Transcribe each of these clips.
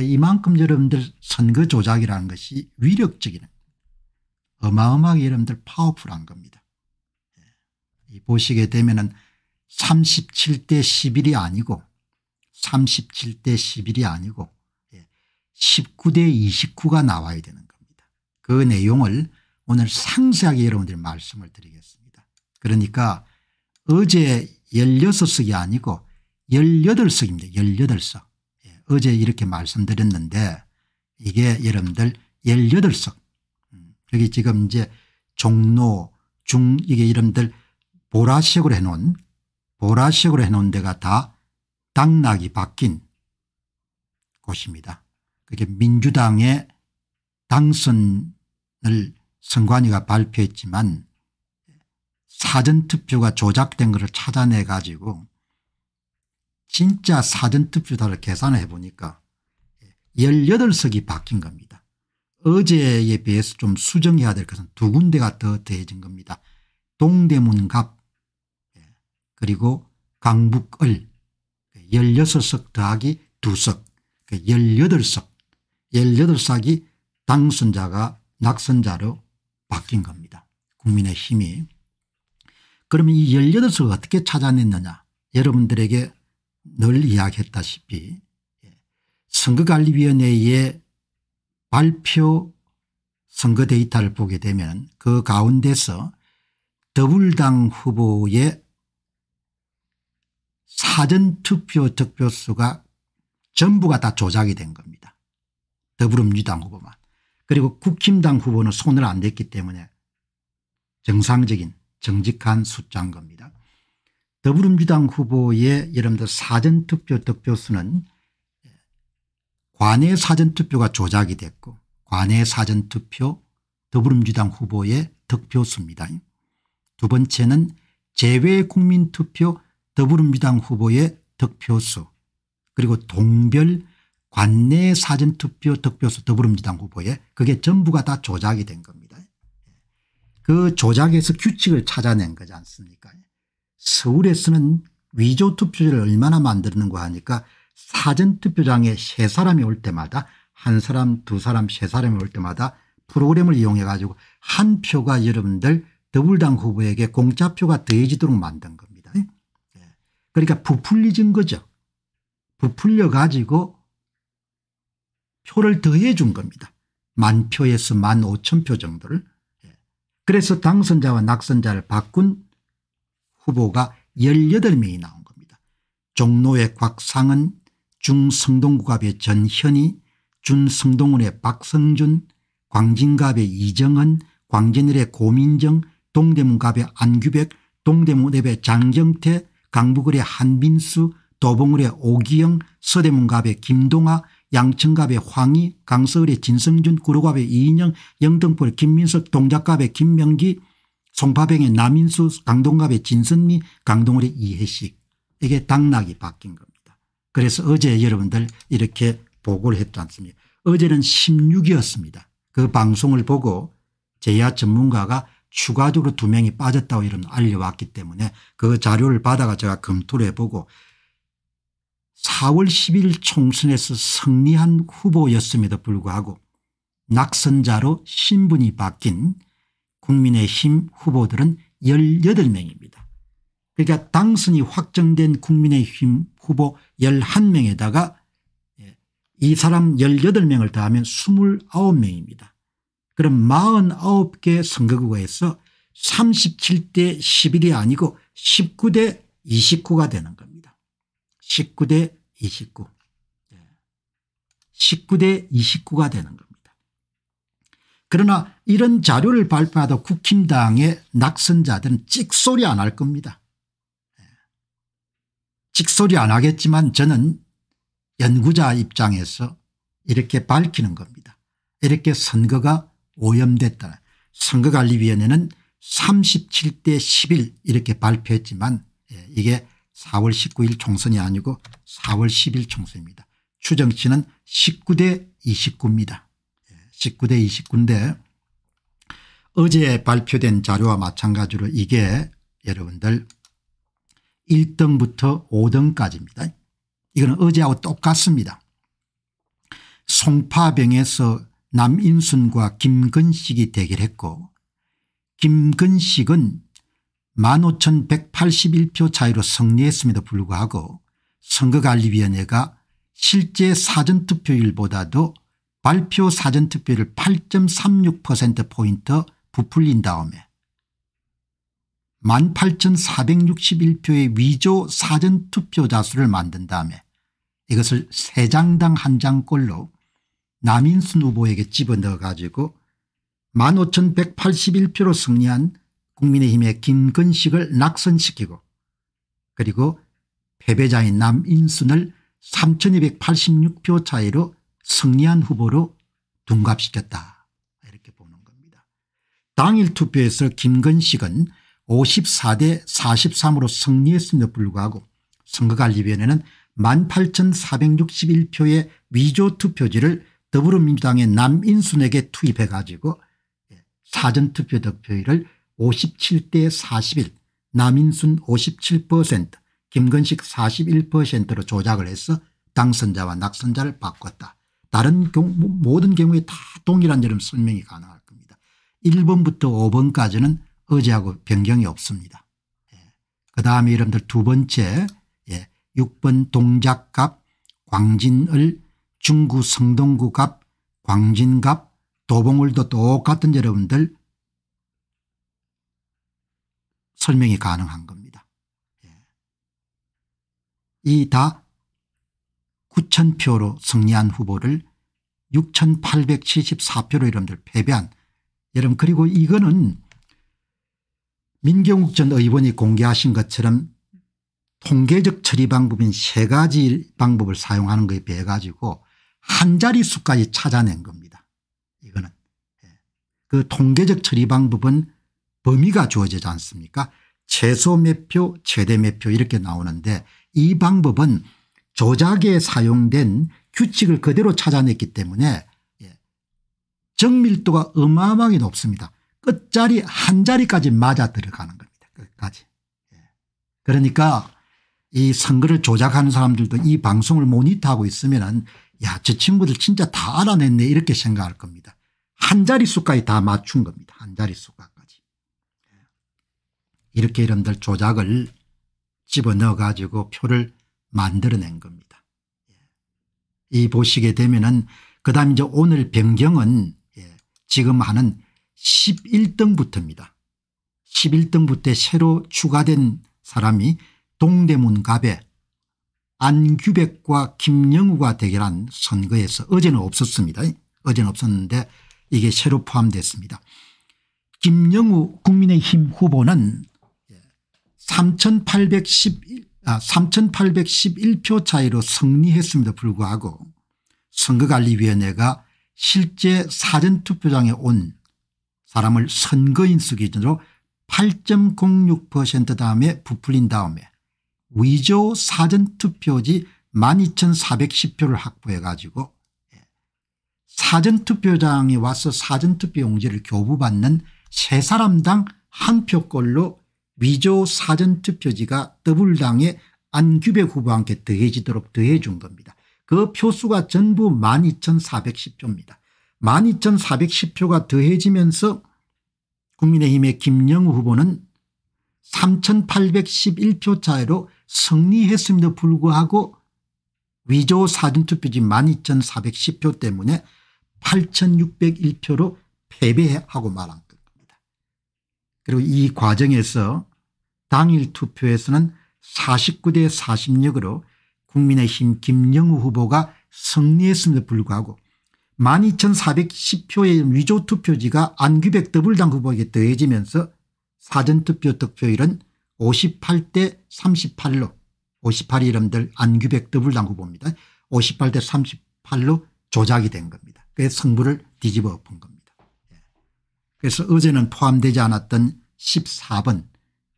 이만큼 여러분들 선거 조작이라는 것이 위력적인 어마어마하게 여러분들 파워풀한 겁니다. 예. 보시게 되면 은 37대 11이 아니고 37대 11이 아니고 19대 예. 29가 나와야 되는 겁니다. 그 내용을 오늘 상세하게 여러분들 말씀을 드리겠습니다. 그러니까 어제 16석이 아니고 18석입니다. 18석. 어제 이렇게 말씀드렸는데 이게 여러분들 18석 여기 음, 지금 이제 종로 중 이게 여러분들 보라색으로 해놓은 보라색으로 해놓은 데가 다 당락이 바뀐 곳입니다. 그게 민주당의 당선을 선관위가 발표했지만 사전투표가 조작된 것을 찾아내 가지고 진짜 사전투표자를 계산해 보니까 18석이 바뀐 겁니다. 어제에 비해서 좀 수정해야 될 것은 두 군데가 더 더해진 겁니다. 동대문갑 예, 그리고 강북을 16석 더하기 2석 18석 18석이 당선자가 낙선자로 바뀐 겁니다. 국민의 힘이. 그러면 이 18석을 어떻게 찾아냈느냐 여러분들에게 늘 이야기했다시피 예, 선거관리위원회의 발표 선거 데이터를 보게 되면 그 가운데서 더불당 후보의 사전투표 득표수가 전부가 다 조작이 된 겁니다. 더불어민주당 후보만. 그리고 국힘당 후보는 손을 안 댔기 때문에 정상적인 정직한 숫자인 겁니다. 더불어민주당 후보의 여러분들 사전투표 득표수는 관외 사전투표가 조작이 됐고 관외 사전투표 더불어민주당 후보의 득표수입니다. 두 번째는 제외국민투표 더불어민주당 후보의 득표수 그리고 동별 관내 사전투표 득표수 더불어민주당 후보의 그게 전부가 다 조작이 된 겁니다. 그 조작에서 규칙을 찾아낸 거지 않습니까 서울에 쓰는 위조 투표지를 얼마나 만드는거 하니까 사전투표장에 세 사람이 올 때마다 한 사람 두 사람 세 사람이 올 때마다 프로그램을 이용해 가지고 한 표가 여러분들 더불당 후보에게 공짜표가 되어지도록 만든 겁니다. 예. 그러니까 부풀리진 거죠. 부풀려 가지고 표를 더해 준 겁니다. 만 표에서 만 오천 표 정도를. 예. 그래서 당선자와 낙선자를 바꾼 후보가 18명이 나온 겁니다. 종로의 곽상은 중성동구갑의 전현희 준성동원의 박성준 광진갑의 이정은 광진일의 고민정 동대문갑의 안규백 동대문랩의 장경태 강북을의 한빈수 도봉을의 오기영 서대문갑의 김동아 양천갑의 황희 강서을의 진성준 구로갑의 이인영 영등포의 김민석 동작갑의 김명기 송파병의 남인수 강동갑의 진선미 강동월의 이해식에게 당락이 바뀐 겁니다. 그래서 어제 여러분들 이렇게 보고를 했지 않습니까 어제는 16이었습니다. 그 방송을 보고 제야 전문가가 추가적으로 두 명이 빠졌다고 이런 알려왔기 때문에 그 자료를 받아가 제가 검토를 해보고 4월 10일 총선에서 승리한 후보였음에도 불구하고 낙선자로 신분이 바뀐 국민의힘 후보들은 18명입니다. 그러니까 당선이 확정된 국민의힘 후보 11명에다가 예, 이 사람 18명을 더하면 29명입니다. 그럼 49개 선거구에서 37대 11이 아니고 19대 29가 되는 겁니다. 19대 29. 19대 29가 되는 겁니다. 그러나 이런 자료를 발표하다 국힘당의 낙선자들은 찍소리 안 할 겁니다. 예. 찍소리 안 하겠지만 저는 연구자 입장에서 이렇게 밝히는 겁니다. 이렇게 선거가 오염됐다. 선거관리위원회는 37대 11 이렇게 발표했지만 예, 이게 4월 19일 총선이 아니고 4월 10일 총선입니다. 추정치는 19대 29입니다. 19대 29인데 어제 발표된 자료와 마찬가지로 이게 여러분들 1등부터 5등까지입니다. 이거는 어제하고 똑같습니다. 송파병에서 남인순과 김근식이 대결했고 김근식은 15,181표 차이로 승리했음에도 불구하고 선거관리위원회가 실제 사전투표율보다도 발표 사전투표를 8.36%포인트 부풀린 다음에 18,461표의 위조 사전투표자 수를 만든 다음에 이것을 세장당 한 장꼴로 남인순 후보에게 집어넣어 가지고 15,181표로 승리한 국민의힘의 김근식을 낙선시키고 그리고 패배자인 남인순을 3,286표 차이로 승리한 후보로 둔갑시켰다 이렇게 보는 겁니다. 당일 투표에서 김건식은 54대 43으로 승리했음에도 불구하고 선거관리위원회는 18,461표의 위조 투표지를 더불어민주당의 남인순에게 투입해 가지고 예, 사전투표 득표율을 57대 41 남인순 57% 김건식 41%로 조작을 해서 당선자와 낙선자를 바꿨다. 다른 경우 모든 경우에 다 동일한 점럼 설명이 가능할 겁니다. 1번부터 5번까지는 어제하고 변경이 없습니다. 예. 그다음에 여러분들 두 번째 예. 6번 동작갑 광진을 중구 성동구갑 광진갑 도봉을도 똑같은 여러분들 설명이 가능한 겁니다. 예. 이다 9,000표로 승리한 후보를 6,874표로 여러분들 패배한 여러분 그리고 이거는 민경욱 전 의원이 공개하신 것처럼 통계적 처리 방법인 세 가지 방법을 사용하는 것에 비해 가지고 한자리수까지 찾아낸 겁니다. 이거는 예. 그 통계적 처리 방법은 범위가 주어지지 않습니까 최소 몇표 최대 몇 표 이렇게 나오는데 이 방법은 조작에 사용된 규칙을 그대로 찾아냈기 때문에 예, 정밀도가 어마어마하게 높습니다. 끝자리 한 자리까지 맞아 들어가는 겁니다. 끝까지. 예. 그러니까 이 선거를 조작하는 사람들도 이 방송을 모니터하고 있으면 은야저 친구들 진짜 다 알아냈네 이렇게 생각할 겁니다. 한 자릿수까지 다 맞춘 겁니다. 한 자릿수까지. 예. 이렇게 이런들 조작을 집어넣어 가지고 표를 만들어낸 겁니다. 예. 이 보시게 되면은 그 다음 이제 오늘 변경은 예, 지금 하는 11등부터입니다. 11등부 때 새로 추가된 사람이 동대문갑에 안규백과 김영우가 대결한 선거에서 어제는 없었습니다. 어제는 없었는데 이게 새로 포함됐습니다. 김영우 국민의힘 후보는 3811 아, 3811표 차이로 승리했음에도 불구하고 선거관리위원회가 실제 사전투표장에 온 사람을 선거인수 기준으로 8.06% 다음에 부풀린 다음에 위조 사전투표지 12,410표를 확보해 가지고 예, 사전투표장에 와서 사전투표 용지를 교부받는 세 사람당 한 표꼴로 위조 사전투표지가 더블당의 안규백 후보와 함께 더해지도록 더해준 겁니다. 그 표수가 전부 12,410표입니다. 12,410표가 더해지면서 국민의힘의 김영우 후보는 3,811표 차이로 승리했음에도 불구하고 위조 사전투표지 12,410표 때문에 8,601표로 패배하고 말한 겁니다. 그리고 이 과정에서 당일 투표에서는 49대 46으로 국민의힘 김영우 후보가 승리했음에도 불구하고 12,410표의 위조투표지가 안규백 더블당 후보에게 더해지면서 사전투표 득표율은 58대 38로 58 이름들 안규백 더블당 후보입니다. 58대 38로 조작이 된 겁니다. 그래서 성부를 뒤집어 엎은 겁니다. 예. 그래서 어제는 포함되지 않았던 14번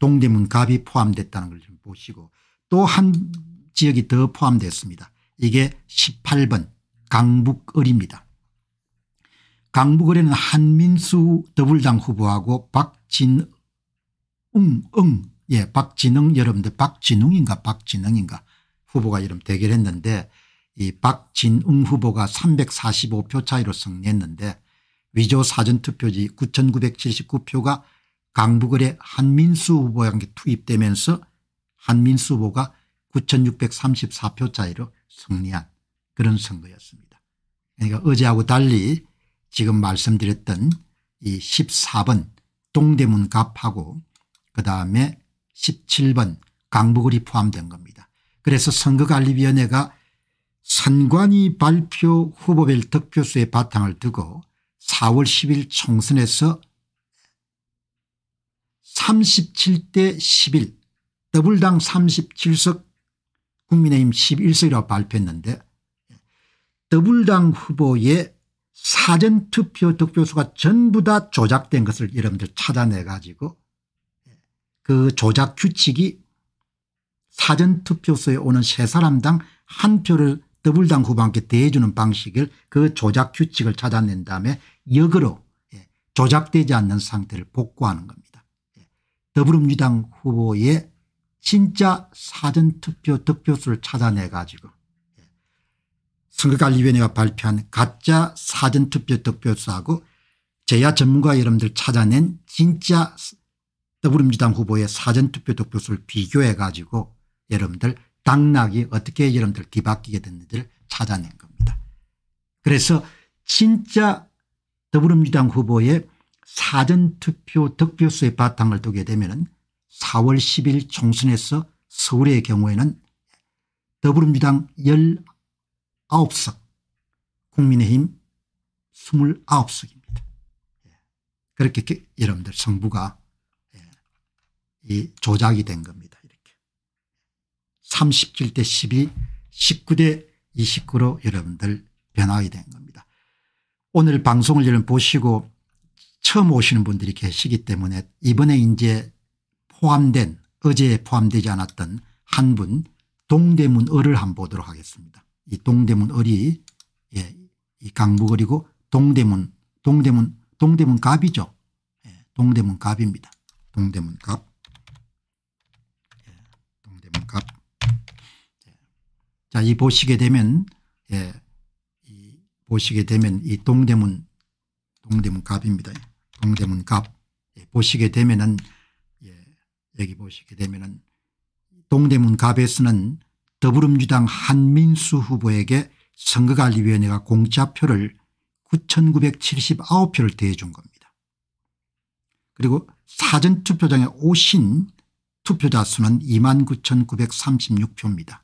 동대문 갑이 포함됐다는 걸 좀 보시고 또 한 지역이 더 포함됐습니다. 이게 18번 강북을입니다. 강북을에는 한민수 더불당 후보하고 박진웅 응 예, 박진웅 여러분들 박진웅인가 박진웅인가 후보가 이름 대결했는데 이 박진웅 후보가 345표 차이로 승리했는데 위조 사전투표지 9979표가 강북을의 한민수 후보에게 투입되면서 한민수 후보가 9634표 차이로 승리한 그런 선거였습니다. 그러니까 어제하고 달리 지금 말씀드렸던 이 14번 동대문 갑하고 그다음에 17번 강북을이 포함된 겁니다. 그래서 선거관리위원회가 선관위 발표 후보별 득표수의 바탕을 두고 4월 10일 총선에서 37대 11더블당 37석 국민의힘 11석이라고 발표했는데 더블당 후보의 사전투표 득표수가 전부 다 조작된 것을 여러분들 찾아내 가지고 그 조작 규칙이 사전투표소에 오는 세 사람당 한 표를 더블당 후보한테 대해주는 방식을 그 조작 규칙을 찾아낸 다음에 역으로 예, 조작되지 않는 상태를 복구하는 겁니다. 더불어민주당 후보의 진짜 사전투표 득표수를 찾아내 가지고 예, 선거관리위원회가 발표한 가짜 사전투표 득표수하고 제야 전문가 여러분들 찾아낸 진짜 더불어민주당 후보의 사전투표 득표수를 비교해 가지고 여러분들 당락이 어떻게 여러분들 뒤바뀌게 됐는지를 찾아낸 겁니다. 그래서 진짜 더불어민주당 후보의 사전투표 득표수의 바탕을 두게 되면 4월 10일 총선에서 서울의 경우에는 더불어민주당 19석 국민의힘 29석입니다. 예. 그렇게 여러분들 정부가 예, 이 조작이 된 겁니다. 이렇게 37대 12 19대 29로 여러분들 변화가 된 겁니다. 오늘 방송을 여러분 보시고 처음 오시는 분들이 계시기 때문에 이번에 이제 포함된 어제 포함되지 않았던 한 분 동대문 을을 한번 보도록 하겠습니다. 이 동대문 을이 예, 이 강북을이고 동대문 동대문 동대문 갑이죠. 예, 동대문 갑입니다. 동대문 갑. 예, 예. 자, 이 보시게 되면 예, 보시게 되면 이 동대문 동대문 갑입니다. 동대문 갑 예, 보시게 되면은 예, 여기 보시게 되면은 동대문 갑에서는 더불어민주당 한민수 후보에게 선거관리위원회가 공짜표를 9,979표를 대해준 겁니다. 그리고 사전투표장에 오신 투표자 수는 29,936표입니다.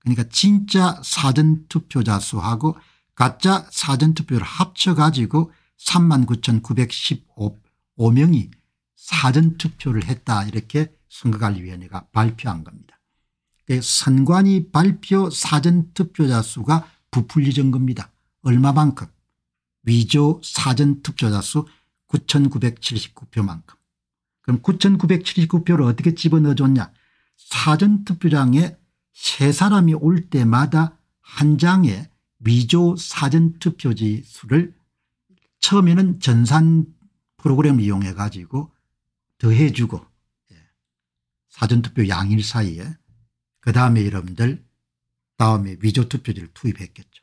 그러니까 진짜 사전투표자 수하고 가짜 사전투표를 합쳐가지고 39,915명이 사전투표를 했다 이렇게 선거관리위원회가 발표한 겁니다. 그 선관위 발표 사전투표자 수가 부풀리전 겁니다. 얼마만큼 위조 사전투표자 수 9979표만큼 그럼 9979표를 어떻게 집어넣어줬냐 사전투표장에 세 사람이 올 때마다 한 장에 위조 사전투표지 수를 처음에는 전산 프로그램을 이용해 가지고 더해주고 예, 사전투표 양일 사이에 그다음에 여러분들 다음에 위조투표지를 투입했겠죠.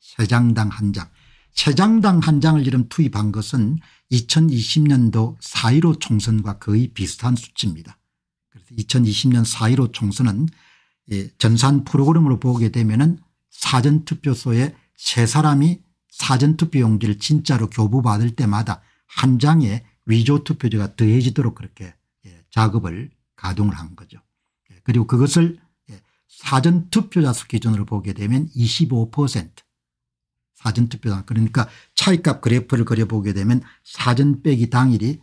세 예, 장당 한 장. 세 장당 한 장을 이름 투입한 것은 2020년도 4.15 총선과 거의 비슷한 수치입니다. 그래서 2020년 4.15 총선은 예, 전산 프로그램으로 보게 되면 은 사전투표소에 세 사람이 사전투표 용지를 진짜로 교부받을 때마다 한장의 위조투표지가 더해지도록 그렇게 예, 작업을 가동을 한 거죠. 예, 그리고 그것을 예, 사전투표자 수 기준으로 보게 되면 25% 사전투표당 그러니까 차이값 그래프를 그려보게 되면 사전 빼기 당일이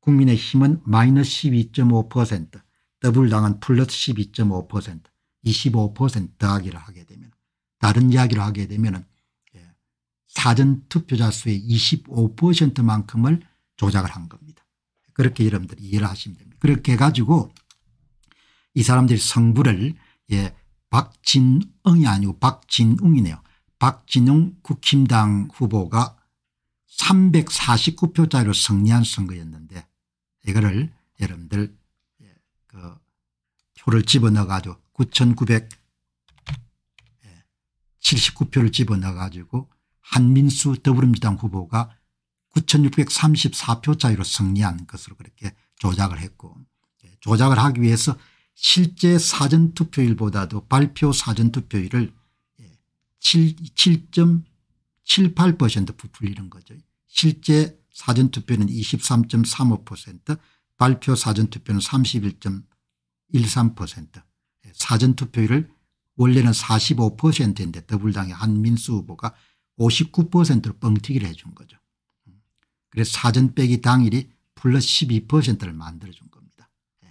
국민의힘은 마이너스 12.5% 더블당은 플러스 12.5% 25% 더하기를 하게 되면 다른 이야기를 하게 되면 사전투표자 수의 25%만큼을 조작을 한 겁니다. 그렇게 여러분들이 이해를 하시면 됩니다. 그렇게 해가지고 이 사람들이 성부를 예, 박진응이 아니고 박진웅이네요. 박진웅 국힘당 후보가 349표짜리로 승리한 선거였는데 이거를 여러분들 예, 그 표를 집어넣어가지고 9,979표를 예, 집어넣어가지고 한민수 더불어민주당 후보가 9634표 차이로 승리한 것으로 그렇게 조작을 했고 예, 조작을 하기 위해서 실제 사전투표율보다도 발표 사전투표율을 7.78% 예, 부풀리는 거죠. 실제 사전투표는 23.35% 발표 사전투표는 31.13% 예, 사전투표율을 원래는 45%인데 더불당의 한민수 후보가 59%로 뻥튀기를 해준 거죠. 그래서 사전 빼기 당일이 플러스 12%를 만들어준 겁니다. 예.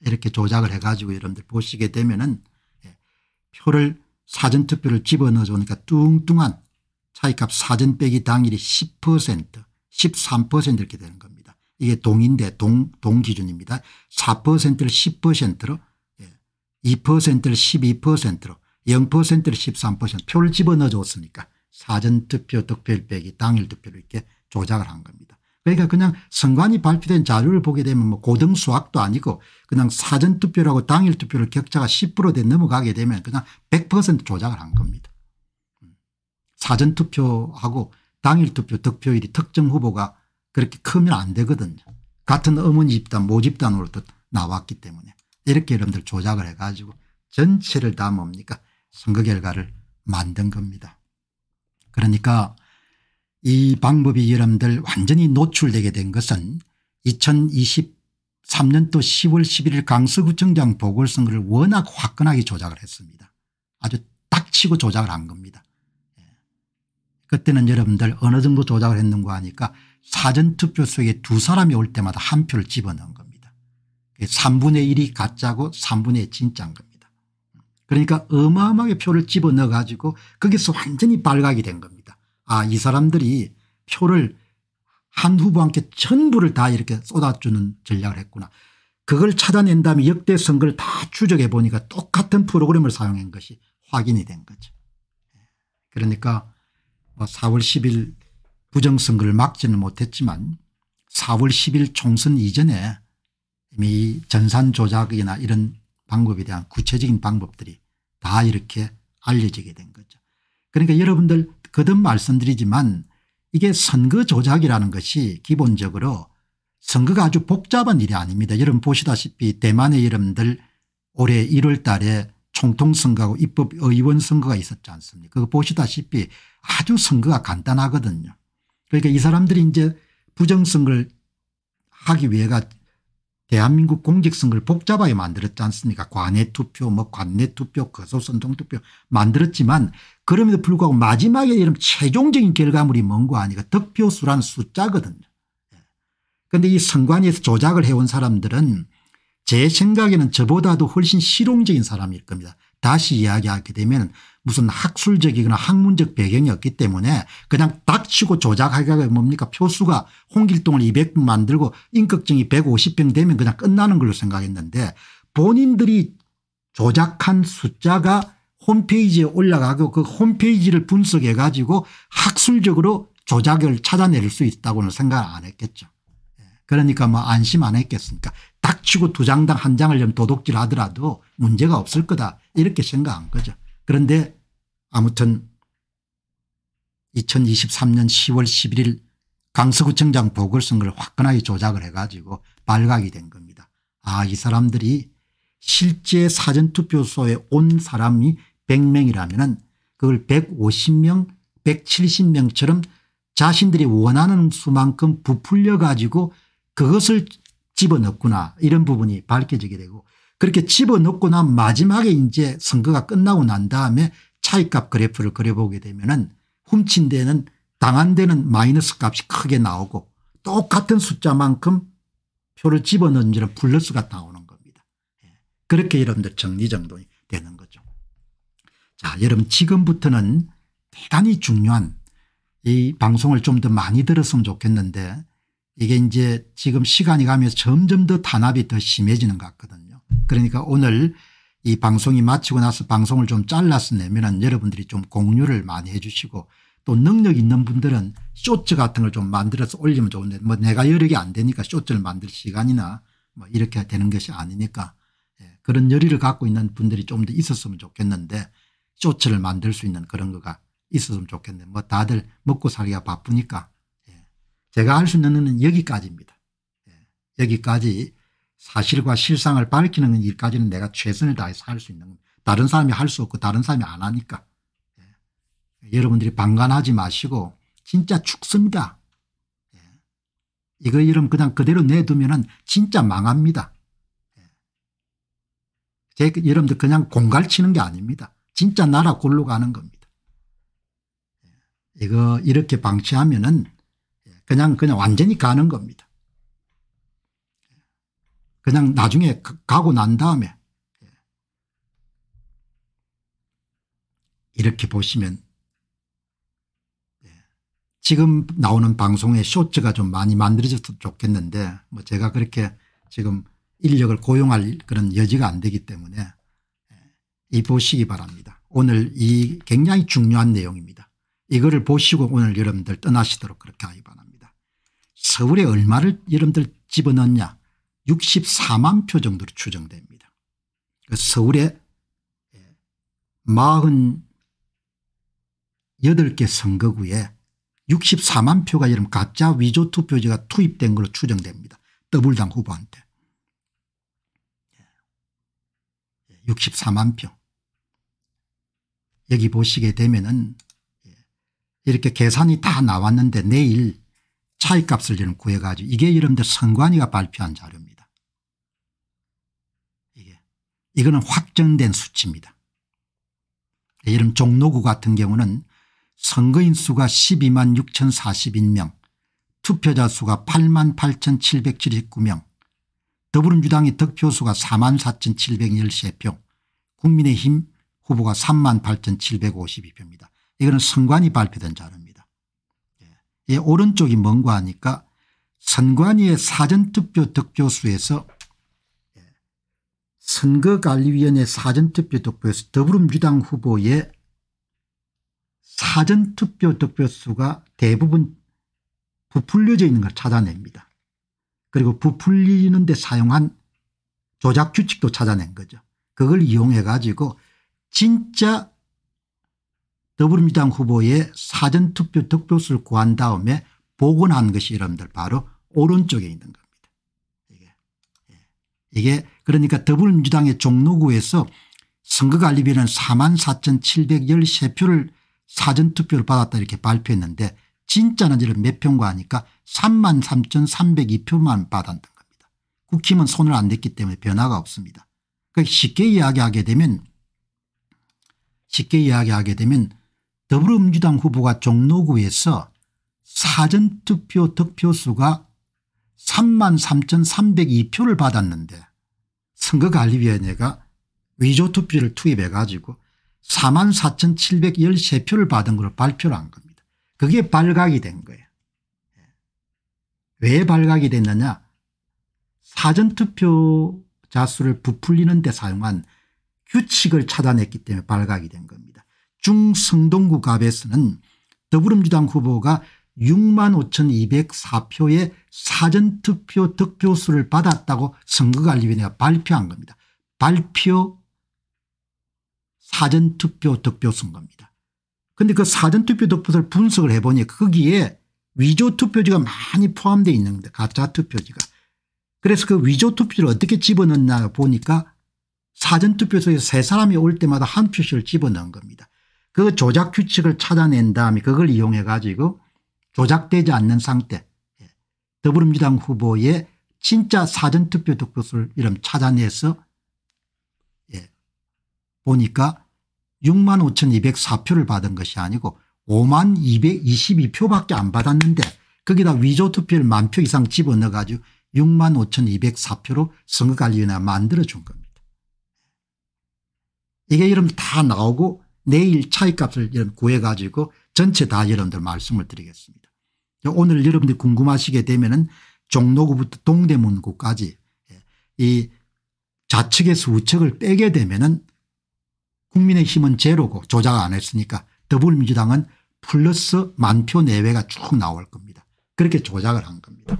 이렇게 조작을 해가지고 여러분들 보시게 되면은 예, 표를 사전투표를 집어넣어서 니까 뚱뚱한 차이값 사전 빼기 당일이 10% 13% 이렇게 되는 겁니다. 이게 동인데 동, 동 기준입니다. 4%를 10%로 2%를 12%로 0%를 13% 표를 집어넣어 줬으니까 사전투표 득표율 빼기 당일 투표로 이렇게 조작을 한 겁니다. 그러니까 그냥 선관위 발표된 자료를 보게 되면 뭐 고등수학도 아니고 그냥 사전투표라고 당일투표를 격차가 10%대 넘어가게 되면 그냥 100% 조작을 한 겁니다. 음. 사전투표하고 당일투표 득표율이 특정 후보가 그렇게 크면 안 되거든요. 같은 어머니 집단 모집단으로 도 나왔기 때문에 이렇게 여러분들 조작을 해가지고 전체를 다 뭡니까 선거 결과를 만든 겁니다. 그러니까 이 방법이 여러분들 완전히 노출되게 된 것은 2023년도 10월 11일 강서구청장 보궐선거를 워낙 화끈하게 조작을 했습니다. 아주 딱치고 조작을 한 겁니다. 예. 그때는 여러분들 어느 정도 조작을 했는가 하니까 사전투표 속에 두 사람이 올 때마다 한 표를 집어넣은 겁니다. 3분의 그 1이 가짜고 3분의 진짜인 겁니다. 그러니까 어마어마하게 표를 집어넣어 가지고 거기서 완전히 발각이 된 겁니다. 아이 사람들이 표를 한 후보한테 전부를 다 이렇게 쏟아주는 전략을 했구나. 그걸 찾아낸 다음에 역대 선거를 다 추적해 보니까 똑같은 프로그램을 사용한 것이 확인이 된 거죠. 그러니까 4월 뭐 10일 부정선거를 막지는 못했지만 4월 10일 총선 이전에 이미 전산 조작이나 이런 방법에 대한 구체적인 방법들이 다 이렇게 알려지게 된 거죠. 그러니까 여러분들 거듭 말씀드리지만 이게 선거 조작이라는 것이 기본적으로 선거가 아주 복잡한 일이 아닙니다. 여러분 보시다시피 대만의 여러분들 올해 1월 달에 총통선거하고 입법의원 선거가 있었지 않습니까 그거 보시다시피 아주 선거가 간단하거든요. 그러니까 이 사람들이 이제 부정선거를 하기 위해 대한민국 공직선거를 복잡하게 만들었지 않습니까 관외투표 뭐 관내투표 거소선동투표 만들었지만 그럼에도 불구하고 마지막에 이런 최종적인 결과물이 뭔거 아니가 득표수란 숫자거든요. 그런데 예. 이 선관위에서 조작을 해온 사람들은 제 생각에는 저보다도 훨씬 실용적인 사람일 겁니다. 다시 이야기하게 되면 무슨 학술적이거나 학문적 배경이 없기 때문에 그냥 닥치고 조작하기가 뭡니까 표수가 홍길동을 200분 만들고 인격증이 150병 되면 그냥 끝나는 걸로 생각했는데 본인들이 조작한 숫자가 홈페이지에 올라가고 그 홈페이지를 분석해 가지고 학술적으로 조작을 찾아낼 수 있다고는 생각 안 했겠죠. 예. 그러니까 뭐 안심 안 했겠습니까 닥치고 두 장당 한 장을 좀 도둑질 하더라도 문제가 없을 거다 이렇게 생각한 거죠. 그런데 아무튼 2023년 10월 11일 강서구청장 보궐선거를 화끈하게 조작을 해가지고 발각이 된 겁니다. 아이 사람들이 실제 사전투표소에 온 사람이 100명이라면 그걸 150명 170명처럼 자신들이 원하는 수만큼 부풀려 가지고 그것을 집어넣구나 이런 부분이 밝혀지게 되고 그렇게 집어넣고 난 마지막에 이제 선거가 끝나고 난 다음에 차이값 그래프를 그려보게 되면은 훔친 데는 당한 데는 마이너스 값이 크게 나오고 똑같은 숫자만큼 표를 집어넣은지는 플러스가 나오는 겁니다. 예. 그렇게 여러분들 정리 정돈이 되는 거죠. 자 여러분 지금부터는 대단히 중요한 이 방송을 좀 더 많이 들었으면 좋겠는데 이게 이제 지금 시간이 가면서 점점 더 단합이 더 심해지는 것 같거든요. 그러니까 오늘 이 방송이 마치고 나서 방송을 좀잘라서내면은 여러분들이 좀 공유를 많이 해 주시고 또 능력 있는 분들은 쇼츠 같은 걸 좀 만들어서 올리면 좋은데 뭐 내가 여력이 안 되니까 쇼츠를 만들 시간이나 뭐 이렇게 되는 것이 아니니까 예, 그런 열의를 갖고 있는 분들이 좀 더 있었으면 좋겠는데 쇼츠를 만들 수 있는 그런 거가 있었으면 좋겠는데 뭐 다들 먹고 살기가 바쁘니까 예, 제가 할 수 있는 것은 여기까지입니다. 예, 여기까지 사실과 실상을 밝히는 일까지는 내가 최선을 다해서 할 수 있는 겁니다. 다른 사람이 할 수 없고 다른 사람이 안 하니까. 예. 여러분들이 방관하지 마시고 진짜 죽습니다. 예. 이거 이름 그냥 그대로 내두면 진짜 망합니다. 예. 제 여러분들 그냥 공갈치는 게 아닙니다. 진짜 나라 골로 가는 겁니다. 예. 이거 이렇게 방치하면 은 예. 그냥 그냥 완전히 가는 겁니다. 그냥 나중에 가고 난 다음에 예. 이렇게 보시면 예. 지금 나오는 방송에 쇼츠가 좀 많이 만들어졌으면 좋겠는데 뭐 제가 그렇게 지금 인력을 고용할 그런 여지가 안 되기 때문에 예. 이 보시기 바랍니다. 오늘 이 굉장히 중요한 내용입니다. 이거를 보시고 오늘 여러분들 떠나시도록 그렇게 하기 바랍니다. 서울에 얼마를 여러분들 집어넣냐 64만 표 정도로 추정됩니다. 그 서울에 48개 예, 선거구에 64만 표가 이런 가짜 위조 투표지가 투입된 걸로 추정됩니다. 더블당 후보한테. 64만 예, 예, 표. 여기 보시게 되면은 이렇게 계산이 다 나왔는데 내일 차이값을 구해가지고 이게 여러분들 선관위가 발표한 자료입니다. 이거는 확정된 수치입니다. 예를 종로구 같은 경우는 선거인 수가 12만 6,041명 투표자 수가 8만 8,779명 더불어민주당의 득표수가 4만 4,713표 국민의힘 후보가 3만 8,752표입니다. 이거는 선관위 발표된 자료입니다. 예. 오른쪽이 뭔가 하니까 선관위의 사전투표 득표수에서 선거관리위원회 사전투표 득표수 더불어민주당 후보의 사전투표 득표수가 대부분 부풀려져 있는 걸 찾아냅니다. 그리고 부풀리는 데 사용한 조작 규칙도 찾아낸 거죠. 그걸 이용해 가지고 진짜 더불어민주당 후보의 사전투표 득표수를 구한 다음에 복원한 것이 여러분들 바로 오른쪽에 있는 겁니다. 이게, 예. 이게 그러니까 더불어민주당의 종로구에서 선거관리비는 4만 4,713표를 사전투표를 받았다 이렇게 발표했는데 진짜는 이런 몇 표인가 하니까 3만 3,302표만 받았던 겁니다. 국힘은 손을 안 댔기 때문에 변화가 없습니다. 그러니까 쉽게 이야기하게 되면 쉽게 이야기하게 되면 더불어민주당 후보가 종로구에서 사전투표 득표수가 3만 3,302표를 받았는데 선거관리위원회가 위조투표를 투입해 가지고 4만 4,713표를 받은 걸로 발표를 한 겁니다. 그게 발각이 된 거예요. 왜 발각이 됐느냐 사전투표자 수를 부풀리는 데 사용한 규칙을 차단했기 때문에 발각이 된 겁니다. 중성동구 갑에서는 더불어민주당 후보가 65,204표의 사전투표 득표수를 받았다고 선거관리위원회가 발표한 겁니다. 발표 사전투표 득표수인 겁니다. 그런데 그 사전투표 득표수를 분석을 해보니 거기에 위조투표지가 많이 포함되어 있는 겁니다. 가짜 투표지가. 그래서 그 위조투표를 어떻게 집어넣나 보니까 사전투표소에 세 사람이 올 때마다 한 표씩 집어넣은 겁니다. 그 조작 규칙을 찾아낸 다음에 그걸 이용해 가지고 조작되지 않는 상태 예. 더불어민주당 후보의 진짜 사전투표 득표수를 이름 찾아내서 예. 보니까 6만 5204표를 받은 것이 아니고 5만 222표밖에 안 받았는데 거기다 위조투표를 만 표 이상 집어넣어 가지고 6만 5204표로 선거관리위원회 만들어준 겁니다. 이게 이름 다 나오고 내일 차이값을 구해가지고 전체 다 여러분들 말씀을 드리겠습니다. 오늘 여러분들 이 궁금하시게 되면은 종로구부터 동대문구까지 예, 이 좌측에서 우측을 빼게 되면은 국민의힘은 제로고 조작 안 했으니까 더불어민주당은 플러스 만표 내외가 쭉 나올 겁니다. 그렇게 조작을 한 겁니다.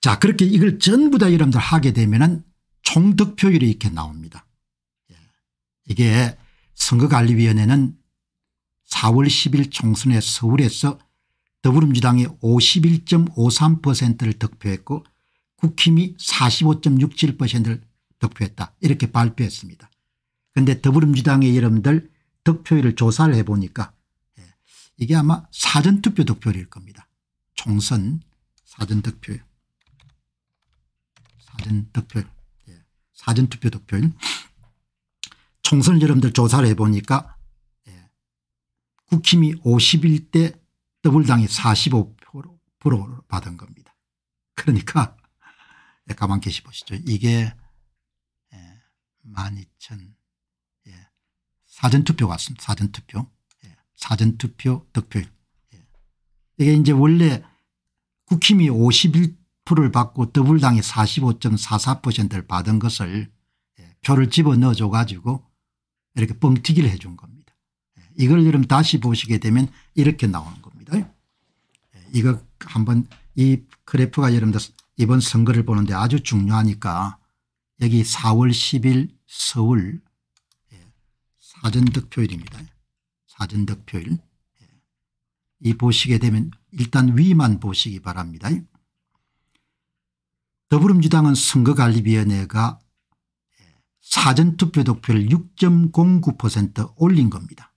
자 그렇게 이걸 전부 다 여러분들 하게 되면은 총 득표율이 이렇게 나옵니다. 예, 이게 선거관리위원회는 4월 10일 총선에 서울에서 더불어민주당이 51.53%를 득표했고 국힘이 45.67%를 득표했다 이렇게 발표했습니다. 그런데 더불어민주당의 여러분들 득표율을 조사를 해보니까 예, 이게 아마 사전투표 득표율일 겁니다. 총선 사전득표율. 사전득표율. 예, 사전투표 득표율. 총선 여러분들 조사를 해보니까 예, 국힘이 51대 더블당이 45%로 받은 겁니다. 그러니까 예, 가만 계시 보시죠. 이게 12,000 예, 예. 사전투표 같습니다. 사전투표. 예. 사전투표 득표율. 예. 이게 이제 원래 국힘이 51%를 받고 더불당이 45.44%를 받은 것을 예, 표를 집어넣어줘 가지고 이렇게 뻥튀기를 해준 겁니다. 이걸 여러분 다시 보시게 되면 이렇게 나오는 이거 한번 이 그래프가 여러분들 이번 선거를 보는데 아주 중요하니까 여기 4월 10일 서울 예, 사전 득표일입니다 사전 득표일이 예. 보시게 되면 일단 위만 보시기 바랍니다. 더불어민주당은 선거관리위원회가 예, 사전투표 득표를 6.09% 올린 겁니다.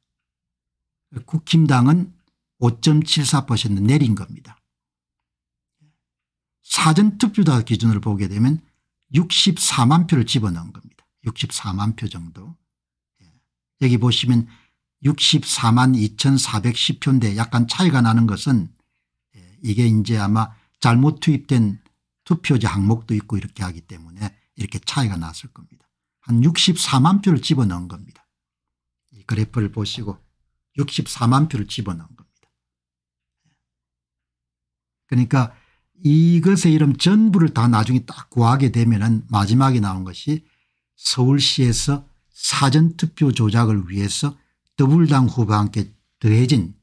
국힘당은 5.74% 내린 겁니다. 사전투표자 기준으로 보게 되면 64만 표를 집어넣은 겁니다. 64만 표 정도. 예. 여기 보시면 64만 2410표인데 약간 차이가 나는 것은 예, 이게 이제 아마 잘못 투입된 투표자 항목도 있고 이렇게 하기 때문에 이렇게 차이가 났을 겁니다. 한 64만 표를 집어넣은 겁니다. 이 그래프를 보시고 64만 표를 집어넣은 그러니까 이것의 이름 전부를 다 나중에 딱 구하게 되면은 마지막에 나온 것이 서울시에서 사전투표 조작을 위해서 더불당 후보와 함께 더해진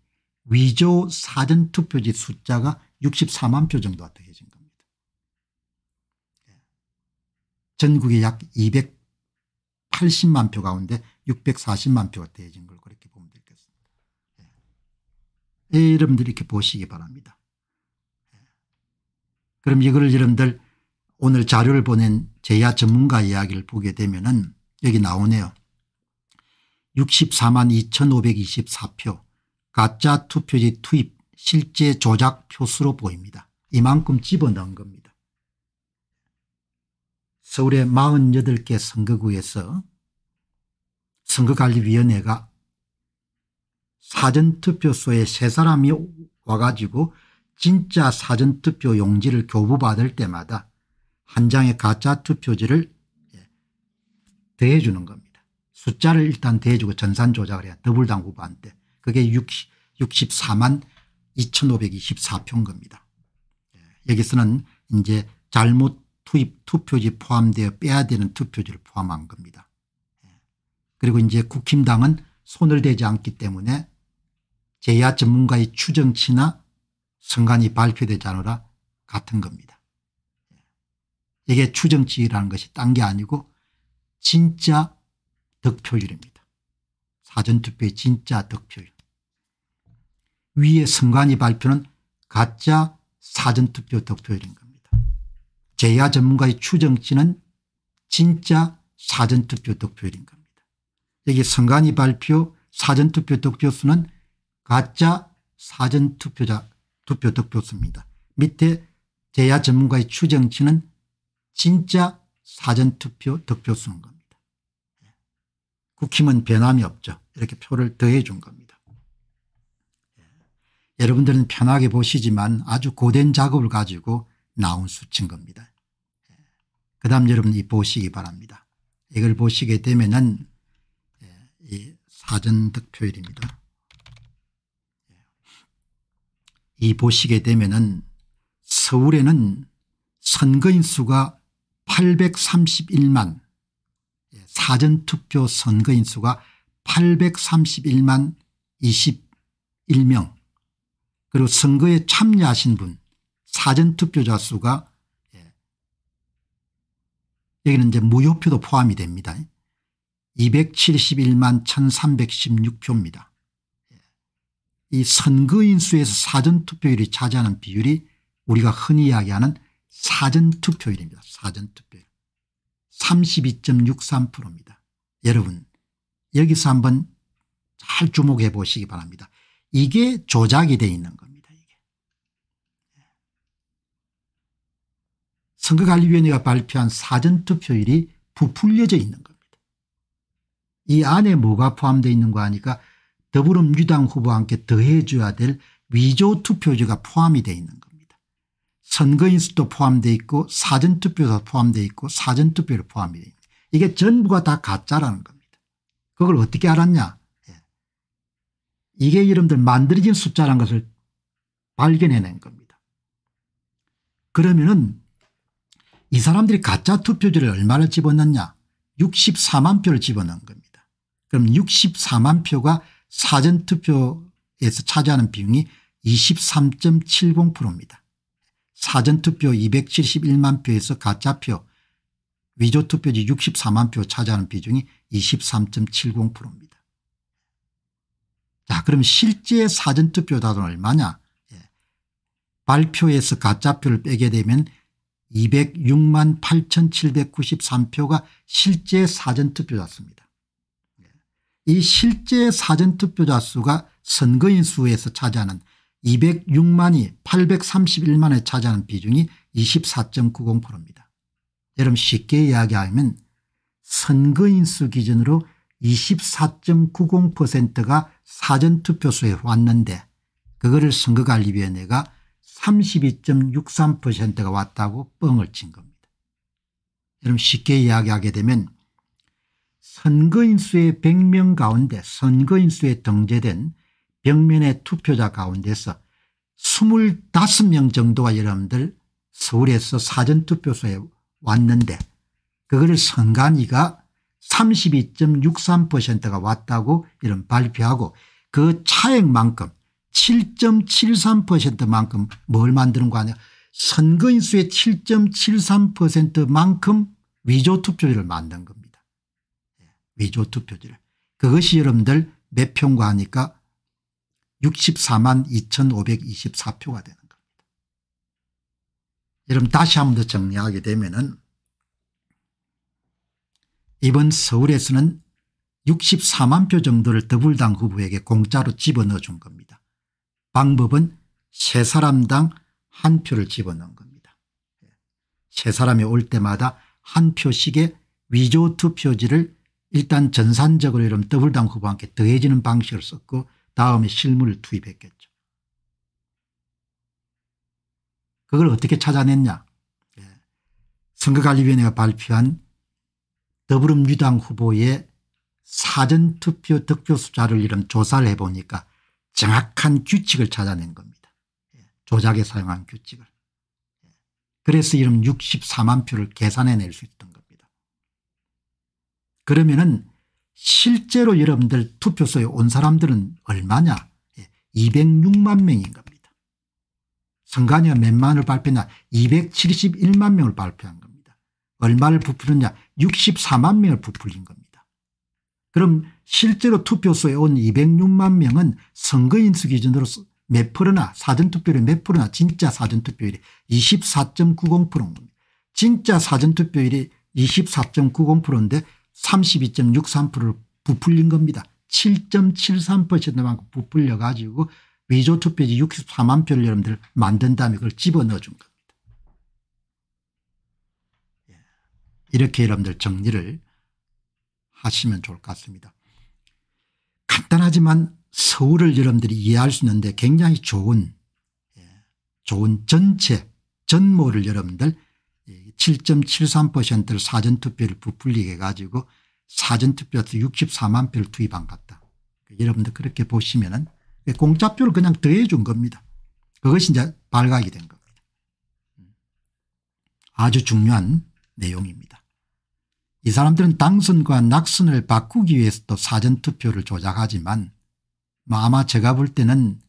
위조 사전투표지 숫자가 64만 표 정도가 더해진 겁니다. 예. 전국의약 280만 표 가운데 640만 표가 더해진 걸 그렇게 보면 되겠습니다. 여러분들 예. 이렇게 보시기 바랍니다. 그럼 이걸 여러분들 오늘 자료를 보낸 제야 전문가 이야기를 보게 되면 은 여기 나오네요. 64만 2524표 가짜 투표지 투입 실제 조작 표수로 보입니다. 이만큼 집어넣은 겁니다. 서울의 48개 선거구에서 선거관리위원회가 사전투표소에 세 사람이 와가지고 진짜 사전투표 용지를 교부받을 때마다 한 장의 가짜 투표지를 예, 대해 주는 겁니다. 숫자를 일단 대해 주고 전산 조작을 해야 더블당 후보한테 그게 60, 64만 2524표인 겁니다. 예, 여기서는 이제 잘못 투입 투표지 포함되어 빼야 되는 투표지를 포함한 겁니다. 예, 그리고 이제 국힘당은 손을 대지 않기 때문에 제야 전문가의 추정치나 선관이 발표되지 않으라 같은 겁니다. 이게 추정치라는 것이 딴 게 아니고 진짜 득표율입니다. 사전투표의 진짜 득표율. 위의 선관위 발표는 가짜 사전투표 득표율인 겁니다. 제야 전문가의 추정치는 진짜 사전투표 득표율인 겁니다. 여기 선관위 발표 사전투표 득표수는 가짜 사전투표자 투표 득표수입니다. 밑에 제야 전문가의 추정치는 진짜 사전투표 득표수인 겁니다. 국힘은 변함이 없죠. 이렇게 표를 더해 준 겁니다. 여러분들은 편하게 보시지만 아주 고된 작업을 가지고 나온 수치인 겁니다. 그 다음 여러분이 보시기 바랍니다. 이걸 보시게 되면은 예, 사전 득표율입니다. 이 보시게 되면은 서울에는 선거인 수가 831만 예, 사전투표 선거인 수가 831만 21명 그리고 선거에 참여하신 분 사전투표자 수가 예, 여기는 이제 무효표도 포함이 됩니다. 271만 1316표입니다. 이 선거인 수에서 사전투표율이 차지하는 비율이 우리가 흔히 이야기하는 사전투표율입니다. 사전투표율 32.63%입니다. 여러분 여기서 한번 잘 주목해 보시기 바랍니다. 이게 조작이 돼 있는 겁니다. 이게. 선거관리위원회가 발표한 사전투표율이 부풀려져 있는 겁니다. 이 안에 뭐가 포함되어 있는 거 하니까 더불어민주당 후보와 함께 더해줘야 될 위조 투표제가 포함이 되어 있는 겁니다. 선거인수도 포함되어 있고 사전투표도 포함되어 있고 사전투표를 포함이 되어 있는 겁니다. 이게 전부가 다 가짜라는 겁니다. 그걸 어떻게 알았냐 예. 이게 여러분들 만들어진 숫자라는 것을 발견해낸 겁니다. 그러면은 이 사람들이 가짜 투표지를 얼마나 집어넣냐 64만 표를 집어넣은 겁니다. 그럼 64만 표가 사전투표에서 차지하는 비용이 23.70%입니다. 사전투표 271만 표에서 가짜표 위조투표지 64만 표 차지하는 비중이 23.70%입니다. 자 그럼 실제 사전투표 다은 얼마냐 예. 발표에서 가짜표를 빼게 되면 206만 8793표가 실제 사전투표였습니다. 이 실제 사전투표자 수가 선거인 수에서 차지하는 206만이 831만에 차지하는 비중이 24.90%입니다. 여러분 쉽게 이야기하면 선거인 수 기준으로 24.90%가 사전투표소에 왔는데 그거를 선거관리위원회가 32.63%가 왔다고 뻥을 친 겁니다. 여러분 쉽게 이야기하게 되면 선거인수의 100명 가운데 선거인수에 등재된 병면의 투표자 가운데서 25명 정도가 여러분들 서울에서 사전투표소에 왔는데 그거를 선관위가 32.63%가 왔다고 이런 발표하고 그 차액만큼 7.73%만큼 뭘 만드는 거 아니야 선거인수의 7.73%만큼 위조투표율을 만든 겁니다. 위조 투표지를. 그것이 여러분들 몇 표인가 하니까 64만 2524표가 되는 겁니다. 여러분 다시 한 번 더 정리하게 되면 은 이번 서울에서는 64만 표 정도를 더불당 후보에게 공짜로 집어넣어 준 겁니다. 방법은 세 사람당 한 표를 집어넣은 겁니다. 세 사람이 올 때마다 한 표씩의 위조 투표지를 일단 전산적으로 이런 더블당 후보와 함께 더해지는 방식을 썼고 다음에 실물을 투입했겠죠. 그걸 어떻게 찾아냈냐. 예. 선거관리위원회가 발표한 더불어민주당 후보의 사전투표 득표 숫자를 이런 조사를 해보니까 정확한 규칙을 찾아낸 겁니다. 예. 조작에 사용한 규칙을. 예. 그래서 이런 64만 표를 계산해낼 수 있던 그러면은 실제로 여러분들 투표소에 온 사람들은 얼마냐 206만 예, 명인 겁니다. 선관위가 몇만을 발표냐 271만 명을 발표한 겁니다. 얼마를 부풀렸냐 64만 명을 부풀린 겁니다. 그럼 실제로 투표소에 온 206만 명은 선거인수 기준으로 몇 프로나 사전투표율이 몇 프로나 진짜 사전투표율이 24.90%인 니다 진짜 사전투표율이 24.90%인데 32.63%를 부풀린 겁니다. 7.73%만큼 부풀려 가지고 위조 투표지 64만 표를 여러분들 만든 다음에 그걸 집어넣어 준 겁니다. 예. 이렇게 여러분들 정리를 하시면 좋을 것 같습니다. 간단하지만 서울을 여러분들이 이해할 수 있는데 굉장히 좋은 예, 좋은 전체 전모를 여러분들 7.73%를 사전투표를 부풀리게 해 가지고 사전투표에서 64만 표를 투입한 것 같다. 그러니까 여러분들 그렇게 보시면 은 공짜표를 그냥 더해 준 겁니다. 그것이 이제 발각이 된 겁니다. 아주 중요한 내용입니다. 이 사람들은 당선과 낙선을 바꾸기 위해서도 사전투표를 조작하지만 뭐 아마 제가 볼 때는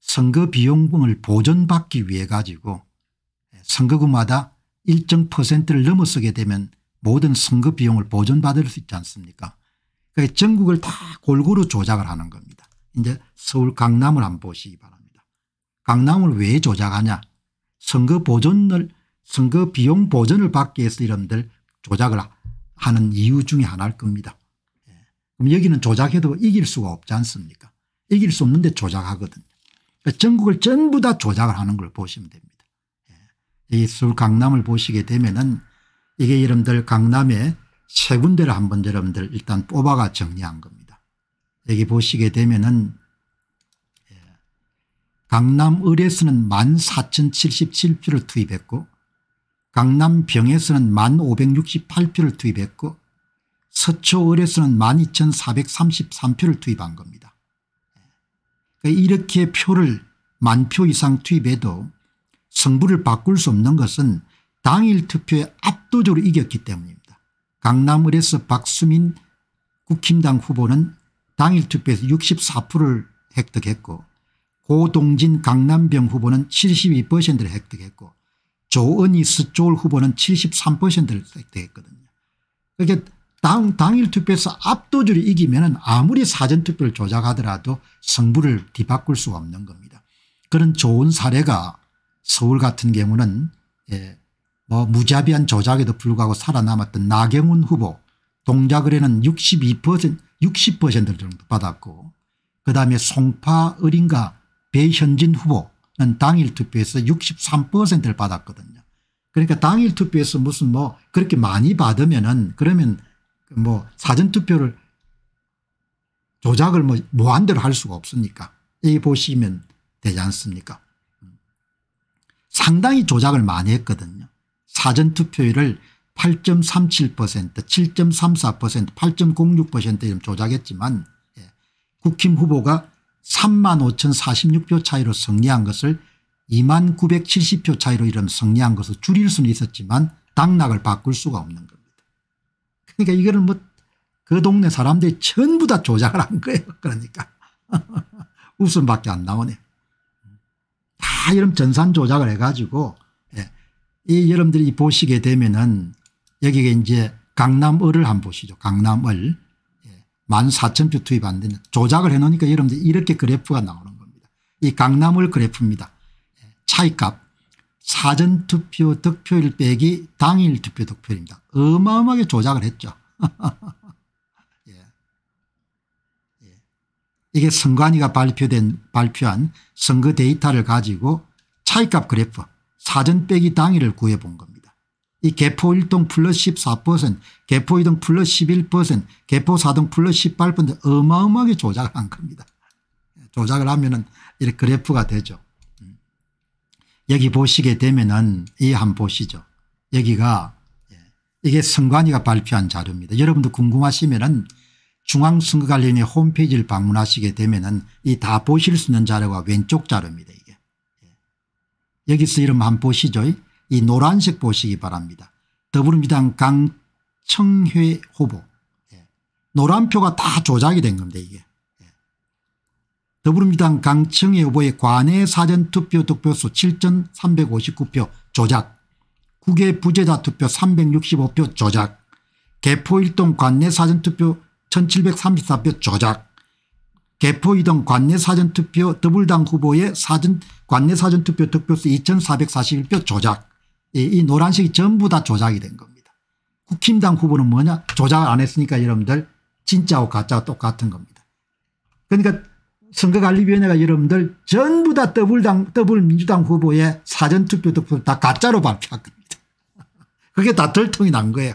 선거 비용금을 보존받기 위해 가지고 선거금마다 일정 퍼센트를 넘어서게 되면 모든 선거 비용을 보전받을 수 있지 않습니까 그러니까 전국을 다 골고루 조작을 하는 겁니다. 이제 서울 강남을 한번 보시기 바랍니다. 강남을 왜 조작하냐 선거 보전을 선거 비용 보전을 받기 위해서 이런들 조작을 하는 이유 중에 하나일 겁니다. 예. 그럼 여기는 조작해도 이길 수가 없지 않습니까 이길 수 없는데 조작하거든요. 그러니까 전국을 전부 다 조작을 하는 걸 보시면 됩니다. 이술 강남을 보시게 되면은 이게 여러분들 강남에 세 군데를 한번 여러분들 일단 뽑아가 정리한 겁니다. 여기 보시게 되면은 예, 강남 을에서는 14,077표를 투입했고 강남 병에서는 1,568표를 투입했고 서초 을에서는 12,433표를 투입한 겁니다. 예, 그러니까 이렇게 표를 만 표 이상 투입해도 성부를 바꿀 수 없는 것은 당일 투표에 압도적으로 이겼기 때문입니다. 강남을에서 박수민 국힘당 후보는 당일 투표에서 64%를 획득했고 고동진 강남병 후보는 72%를 획득했고 조은희 스조 후보는 73%를 획득했거든요. 그러니 당, 당일 투표에서 압도적으로 이기면 아무리 사전투표를 조작하더라도 성부를 뒤바꿀 수 없는 겁니다. 그런 좋은 사례가 서울 같은 경우는 예, 뭐 무자비한 조작에도 불구하고 살아남았던 나경훈 후보 동작을에는 62% 60% 정도 받았고 그다음에 송파 어린가 배현진 후보는 당일 투표에서 63%를 받았거든요. 그러니까 당일 투표에서 무슨 뭐 그렇게 많이 받으면은 그러면 뭐 사전 투표를 조작을 뭐 무한대로 할 수가 없으니까 이 보시면 되지 않습니까? 상당히 조작을 많이 했거든요. 사전투표율을 8.37% 7.34% 8.06% 이런 조작했지만 예, 국힘 후보가 3만 5,046표 차이로 승리한 것을 2만 970표 차이로 이런 승리한 것을 줄일 수는 있었지만 당락을 바꿀 수가 없는 겁니다. 그러니까 이거를 뭐그 동네 사람들이 전부 다 조작을 한 거예요. 그러니까 웃음밖에 안 나오네요. 다 여러분 전산 조작을 해가지고 예. 이 여러분들이 보시게 되면은 여기가 이제 강남을을 한번 보시죠. 강남을. 예. 14,000표 투입 안 되는 조작을 해놓으니까 여러분들 이렇게 그래프가 나오는 겁니다. 이 강남을 그래프입니다. 예. 차이값 사전투표 득표율 빼기 당일 투표 득표입니다 어마어마하게 조작을 했죠. 이게 선관위가 발표된 발표한 선거 데이터를 가지고 차이값 그래프 사전 빼기 당일을 구해본 겁니다. 이 개포 1동 플러스 14% 개포 2동 플러스 11% 개포 4동 플러스 18% 어마어마하게 조작한 겁니다. 조작을 하면 은 이렇게 그래프가 되죠. 여기 보시게 되면은 이 한 보시죠. 여기가 예, 이게 선관위가 발표한 자료입니다. 여러분도 궁금하시면은 중앙선거관리위 홈페이지를 방문하시게 되면 은이 다 보실 수 있는 자료가 왼쪽 자료입니다. 이게. 예. 여기서 이름 한번 보시죠. 이 노란색 보시기 바랍니다. 더불어민주당 강청회 후보. 예. 노란표가 다 조작이 된 겁니다. 이게. 예. 더불어민주당 강청회 후보의 관외 사전투표 득표수 7,359표 조작. 국외 부재자 투표 365표 조작. 개포일동 관내 사전투표 1734표 조작 개포 이동 관내사전투표 더블당 후보의 사전 관내사전투표 득표수 2441표 조작 이, 예, 이 노란색이 전부 다 조작이 된 겁니다. 국힘당 후보는 뭐냐 조작 안 했으니까 여러분들 진짜와 가짜와 똑같은 겁니다. 그러니까 선거관리위원회가 여러분들 전부 다 더블당 더블민주당 후보의 사전투표 득표를 다 가짜로 발표한 겁니다. 그게 다 들통이 난 거예요.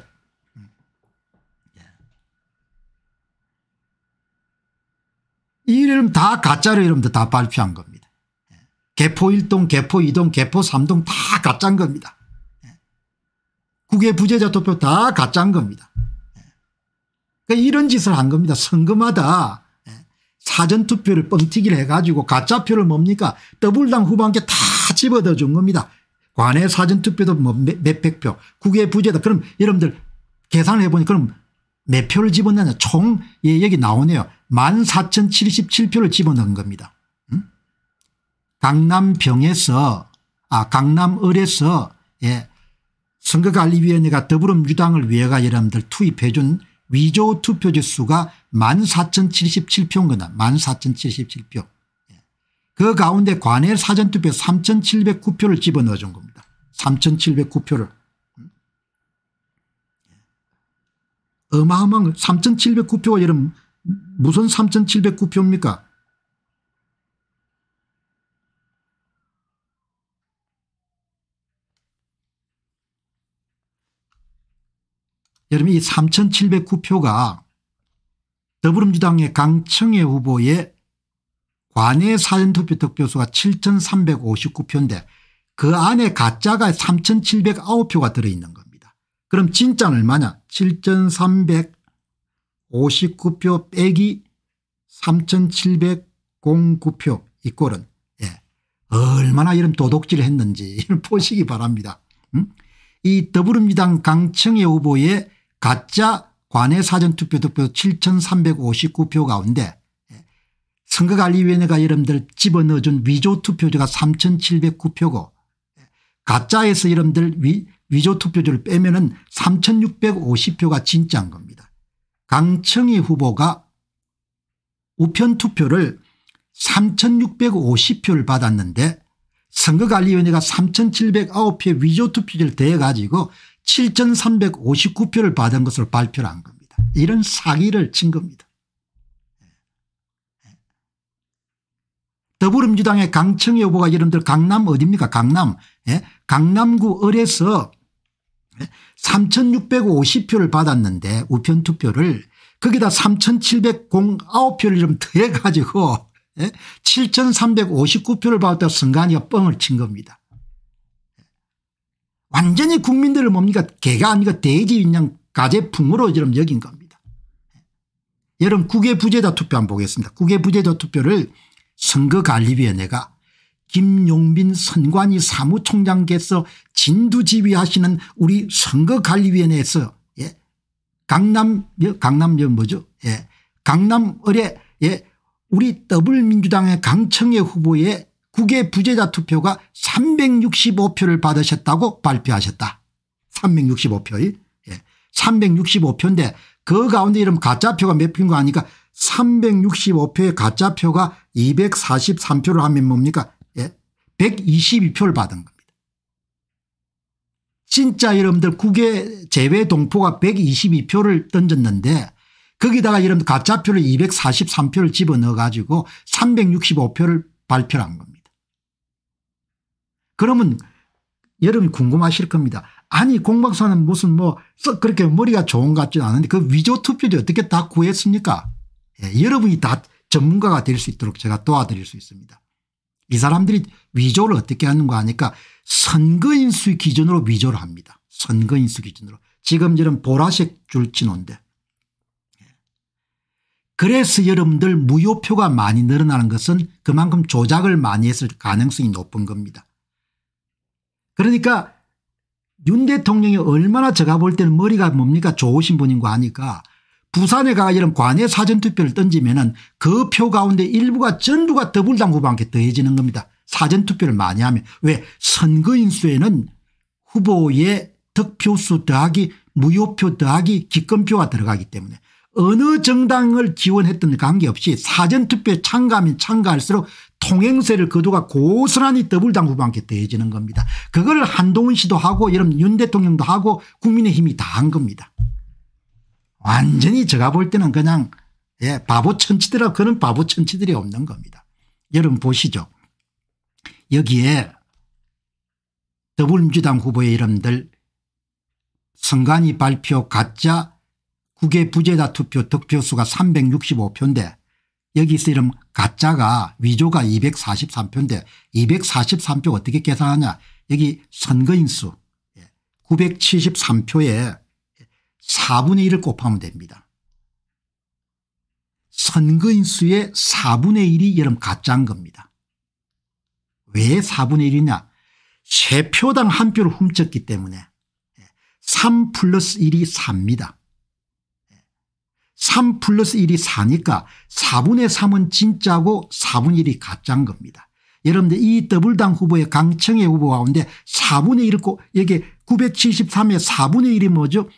이름 이다 가짜로 이름도 다 발표한 겁니다. 개포 1동 개포 2동 개포 3동 다 가짜인 겁니다. 국외 부재자 투표 다 가짜인 겁니다. 그러니까 이런 짓을 한 겁니다. 선거마다 예, 사전투표를 뻥튀기를 해가지고 가짜표를 뭡니까 더블당 후반께 다 집어다 준 겁니다. 관외 사전투표도 뭐 몇백 표 국외 부재다 그럼 여러분들 계산을 해보니 그럼 몇 네 표를 집어넣냐 총 예, 여기 나오네요. 14,077표를 집어넣은 겁니다. 음? 강남병에서 아 강남을에서 예, 선거관리위원회가 더불어민주당을 위해가 여러분들 투입해 준 위조 투표지 수가 14,077표인 거다. 14,077표. 예. 그 가운데 관외 사전투표 3,709표를 집어넣어 준 겁니다. 3,709표를. 어마어마한 3,709표가 여러분 무슨 3,709표입니까 여러분 이 3,709표가 더불어민주당의 강청애 후보의 관외 사전투표 득표수가 7,359표인데 그 안에 가짜가 3,709표가 들어있는 것. 그럼 진짜는 얼마냐 7359표 빼기 3709표 이꼴은 예. 얼마나 이런 도둑질 을 했는지 보시기 바랍니다. 음? 이 더불어민주당 강청의 후보의 가짜 관외 사전투표 득표 7359표 가운데 예. 선거관리위원회가 여러분들 집어넣어준 위조투표자가 3709표고 예. 가짜에서 여러분들 위, 위조 투표지를 빼면 은 3650표가 진짜인 겁니다. 강청희 후보가 우편 투표를 3650표를 받았는데 선거관리위원회가 3709표의 위조 투표지를 대해 가지고 7359표를 받은 것으 발표를 한 겁니다. 이런 사기를 친 겁니다. 더불어민주당의 강청희 후보가 여러분들 강남 어디니까 강남 예? 강남구 을에서 3650표를 받았는데 우편 투표를 거기다 3709표를 좀 더해 가지고 7359표를 예? 받았다 고 승관이가 뻥을 친 겁니다. 완전히 국민들을 뭡니까 개가 아니고 돼지 인형 가재풍으로 지금 여긴 겁니다. 여러분 국외부재자 투표 한번 보겠습니다. 국외부재자 투표를 선거관리위원회가 김용민 선관위 사무총장께서 진두지휘하시는 우리 선거관리위원회에서 예. 강남 강남 뭐죠? 예. 강남 의뢰 예. 우리 더불민주당의 강청의 후보의 국외 부재자 투표가 365표를 받으셨다고 발표하셨다. 365표의 예. 365표인데 그 가운데 이름 가짜표가 몇 표인 거 아니까 365표의 가짜표가 243표를 하면 뭡니까 122표를 받은 겁니다. 진짜 여러분들 국외 제외 동포가 122표를 던졌는데 거기다가 여러분들 가짜표를 243표를 집어넣어 가지고 365표를 발표한 겁니다. 그러면 여러분 이 궁금하실 겁니다. 아니 공박사는 무슨 뭐 그렇게 머리가 좋은 것 같지는 않은데 그 위조 투표를 어떻게 다 구했습니까? 예, 여러분이 다 전문가가 될 수 있도록 제가 도와드릴 수 있습니다. 이 사람들이 위조를 어떻게 하는 거 아니까 선거인수 기준으로 위조를 합니다. 선거인수 기준으로. 지금 이런 보라색 줄치노데 예. 그래서 여러분들 무효표가 많이 늘어나는 것은 그만큼 조작을 많이 했을 가능성이 높은 겁니다. 그러니까 윤 대통령이 얼마나 제가 볼 때는 머리가 뭡니까 좋으신 분인 거 아니까 부산에 가 이런 관외 사전투표를 던지면 은그 표 가운데 일부가 전부가 더불당 후보한테 더해지는 겁니다. 사전투표를 많이 하면. 왜 선거인수에는 후보의 득표수 더하기 무효표 더하기 기권표가 들어가기 때문에 어느 정당을 지원했던 관계없이 사전투표에 참가하면 참가할수록 통행세를 거두가 고스란히 더블당 후보한테 더해지는 겁니다. 그걸 한동훈 씨도 하고 여러분 윤 대통령도 하고 국민의힘이 다 한 겁니다. 완전히 제가 볼 때는 그냥 예, 바보 천치들하 그런 바보 천치들이 없는 겁니다. 여러분 보시죠. 여기에 더불어민주당 후보의 이름들 선관위 발표 가짜 국외 부재자 투표 득표수가 365표인데 여기서 이름 가짜가 위조가 243표인데 243표 어떻게 계산하냐 여기 선거인수 973표에 예, 4분의 1을 곱하면 됩니다. 선거인 수의 4분의 1이 여러분 가짜인 겁니다. 왜 4분의 1이냐. 세 표당 한 표를 훔쳤기 때문에 3 플러스 1이 4입니다. 3 플러스 1이 4니까 4분의 3은 진짜고 4분의 1이 가짜인 겁니다. 여러분들 이 더블당 후보의 강청의 후보 가운데 4분의 1을 꼭 여기 973의 4분의 1이 뭐죠?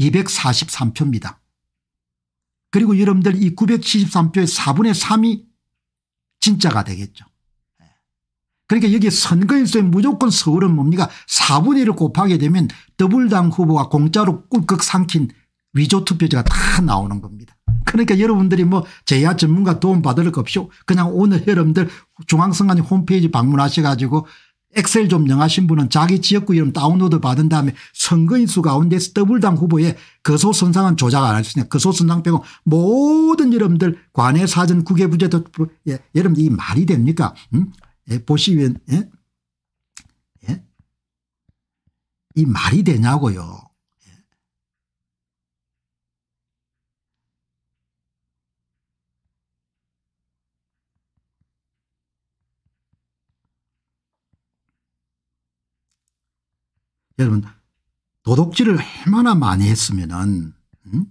243표입니다. 그리고 여러분들 이 973표의 4분의 3이 진짜가 되겠죠. 그러니까 여기 선거인수에 무조건 서울은 뭡니까 4분의 1을 곱하게 되면 더블당 후보가 공짜로 꿀꺽 삼킨 위조투표지가다 나오는 겁니다. 그러니까 여러분들이 뭐 제야 전문가 도움받을 것 없이 그냥 오늘 여러분들 중앙선관위 홈페이지 방문하셔 가지고 엑셀 좀영하신 분은 자기 지역구 이름 다운로드 받은 다음에 선거인수 가운데서 더블당 후보에 거소선상은 조작 안 할 수 있냐. 거소선상 빼고 모든 여러분들 관외 사전 국외부재 예, 여러분들 이 말이 됩니까? 음? 예, 보시면 예? 예? 이 말이 되냐고요. 여러분 도둑질을 얼마나 많이 했으면은 음?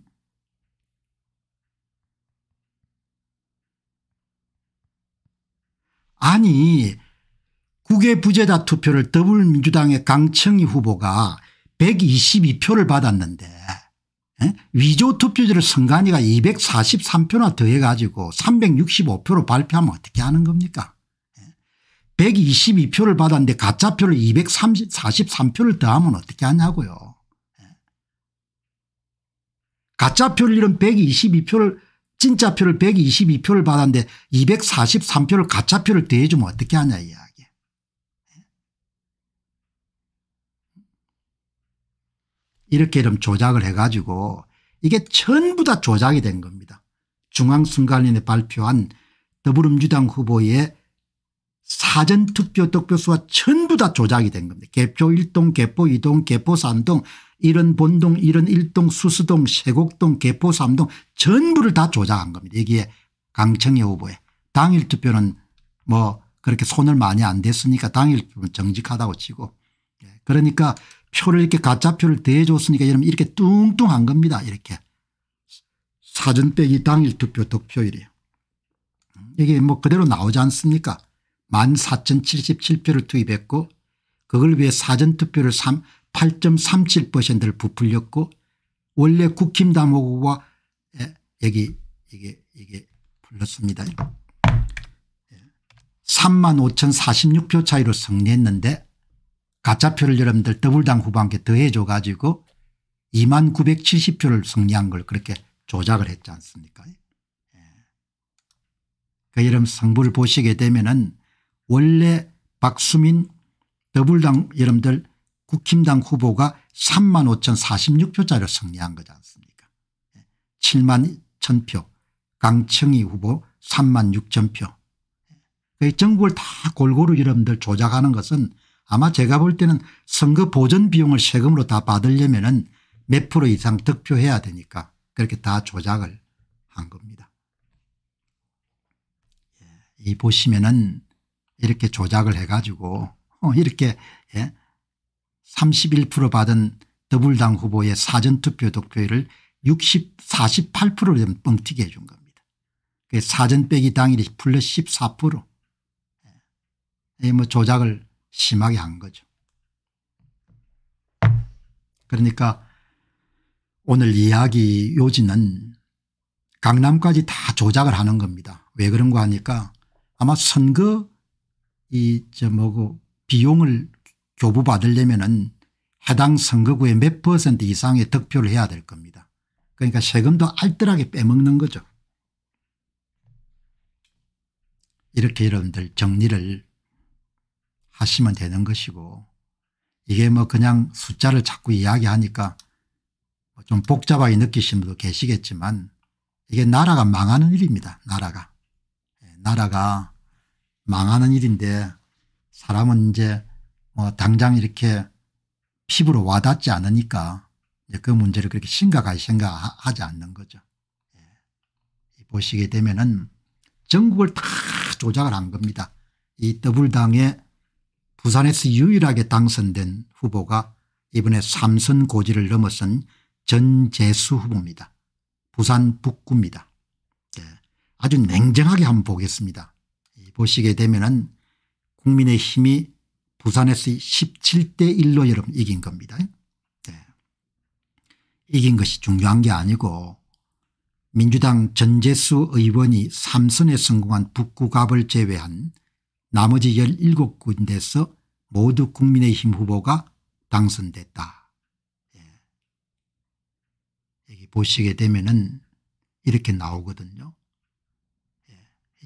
아니 국외 부재자 투표를 더불민주당의 강청희 후보가 122표를 받았는데 위조 투표지를 선관위가 243표나 더해가지고 365표로 발표하면 어떻게 하는 겁니까 122표를 받았는데 가짜표를 243표를 더하면 어떻게 하냐고요. 예. 가짜표를 잃은 122표를 진짜표를 122표를 받았는데 243표를 가짜표를 더해주면 어떻게 하냐 이야기. 예. 이렇게 좀 조작을 해가지고 이게 전부 다 조작이 된 겁니다. 중앙선관위에 발표한 더불어민주당 후보의 사전투표 득표수가 전부 다 조작이 된 겁니다. 개표 1동 개포 2동 개포 3동 이런 본동 이런 1동 수수동 세곡동 개포 3동 전부를 다 조작한 겁니다. 여기에 강청희 후보에 당일 투표는 뭐 그렇게 손을 많이 안 댔으니까 당일 투표는 정직하다고 치고 예, 그러니까 표를 이렇게 가짜 표를 대줬으니까 이러면 이렇게 뚱뚱한 겁니다. 이렇게 사전 빼기 당일 투표 득표율이에요. 음, 이게 뭐 그대로 나오지 않습니까 14,077표를 투입했고 그걸 위해 사전투표를 8.37%를 부풀렸고 원래 국힘당 후보가 예, 여기 이게 이게 불렀습니다. 3만 5,046표 차이로 승리했는데 가짜표를 여러분들 더블당 후보한테 더해줘 가지고 2만 970표를 승리한 걸 그렇게 조작을 했지 않습니까 예. 그 여러분 성부를 보시게 되면 은 원래 박수민 더불당 여러분들 국힘당 후보가 3만 5,046표짜리 로 승리한 거지 않습니까 7만 예, 1,000표 강청희 후보 3만 6,000표 예, 정부를 다 골고루 여러분들 조작하는 것은 아마 제가 볼 때는 선거 보전 비용을 세금으로 다 받으려면 은몇 프로 이상 득표해야 되니까 그렇게 다 조작을 한 겁니다. 예, 이 보시면은 이렇게 조작을 해가지고 어, 이렇게 예31% 받은 더불당 후보의 사전투표 득표율을 60 48%로 뻥튀기 해준 겁니다. 그 사전 빼기 당일이 플러스 14%. 예. 뭐 조작을 심하게 한 거죠. 그러니까 오늘 이야기 요지는 강남까지 다 조작을 하는 겁니다. 왜 그런가 하니까 아마 선거 이저 뭐고 비용을 교부받으려면은 해당 선거구의 몇 퍼센트 이상의 득표를 해야 될 겁니다. 그러니까 세금도 알뜰하게 빼먹는 거죠. 이렇게 여러분들 정리를 하시면 되는 것이고 이게 뭐 그냥 숫자를 자꾸 이야기하니까 뭐 좀 복잡하게 느끼시는 분도 계시겠지만 이게 나라가 망하는 일입니다. 나라가. 예, 나라가 망하는 일인데 사람은 이제 뭐 당장 이렇게 피부로 와닿지 않으니까 그 문제를 그렇게 심각하게 생각하지 않는 거죠. 예. 보시게 되면은 전국을 다 조작을 한 겁니다. 이 더블당에 부산에서 유일하게 당선된 후보가 이번에 삼선 고지를 넘어선 전재수 후보입니다. 부산 북구입니다. 예. 아주 냉정하게 한번 보겠습니다. 보시게 되면은 국민의 힘이 부산에서 17대 1로 여러분 이긴 겁니다. 네. 이긴 것이 중요한 게 아니고 민주당 전재수 의원이 3선에 성공한 북구갑을 제외한 나머지 17군데에서 모두 국민의힘 후보가 당선됐다. 예. 여기 보시게 되면은 이렇게 나오거든요. 예.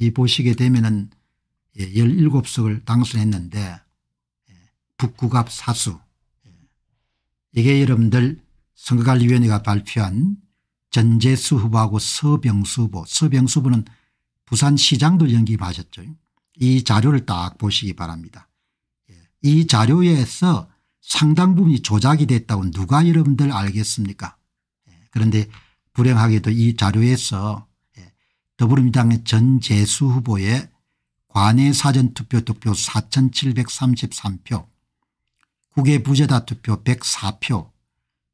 이 보시게 되면은 17석을 예, 당선했는데 예, 북구갑 사수 예. 이게 여러분들 선거관리위원회가 발표한 전재수 후보하고 서병수 후보 서병수 후보는 부산시장도 연기하셨죠. 이 자료를 딱 보시기 바랍니다. 이 자료에서 상당 부분이 조작이 됐다고 누가 여러분들 알겠습니까 그런데 불행하게도 이 자료에서 더불어민주당의 전재수 후보의 관외 사전투표 득표 4,733표, 국외 부재다 투표 104표,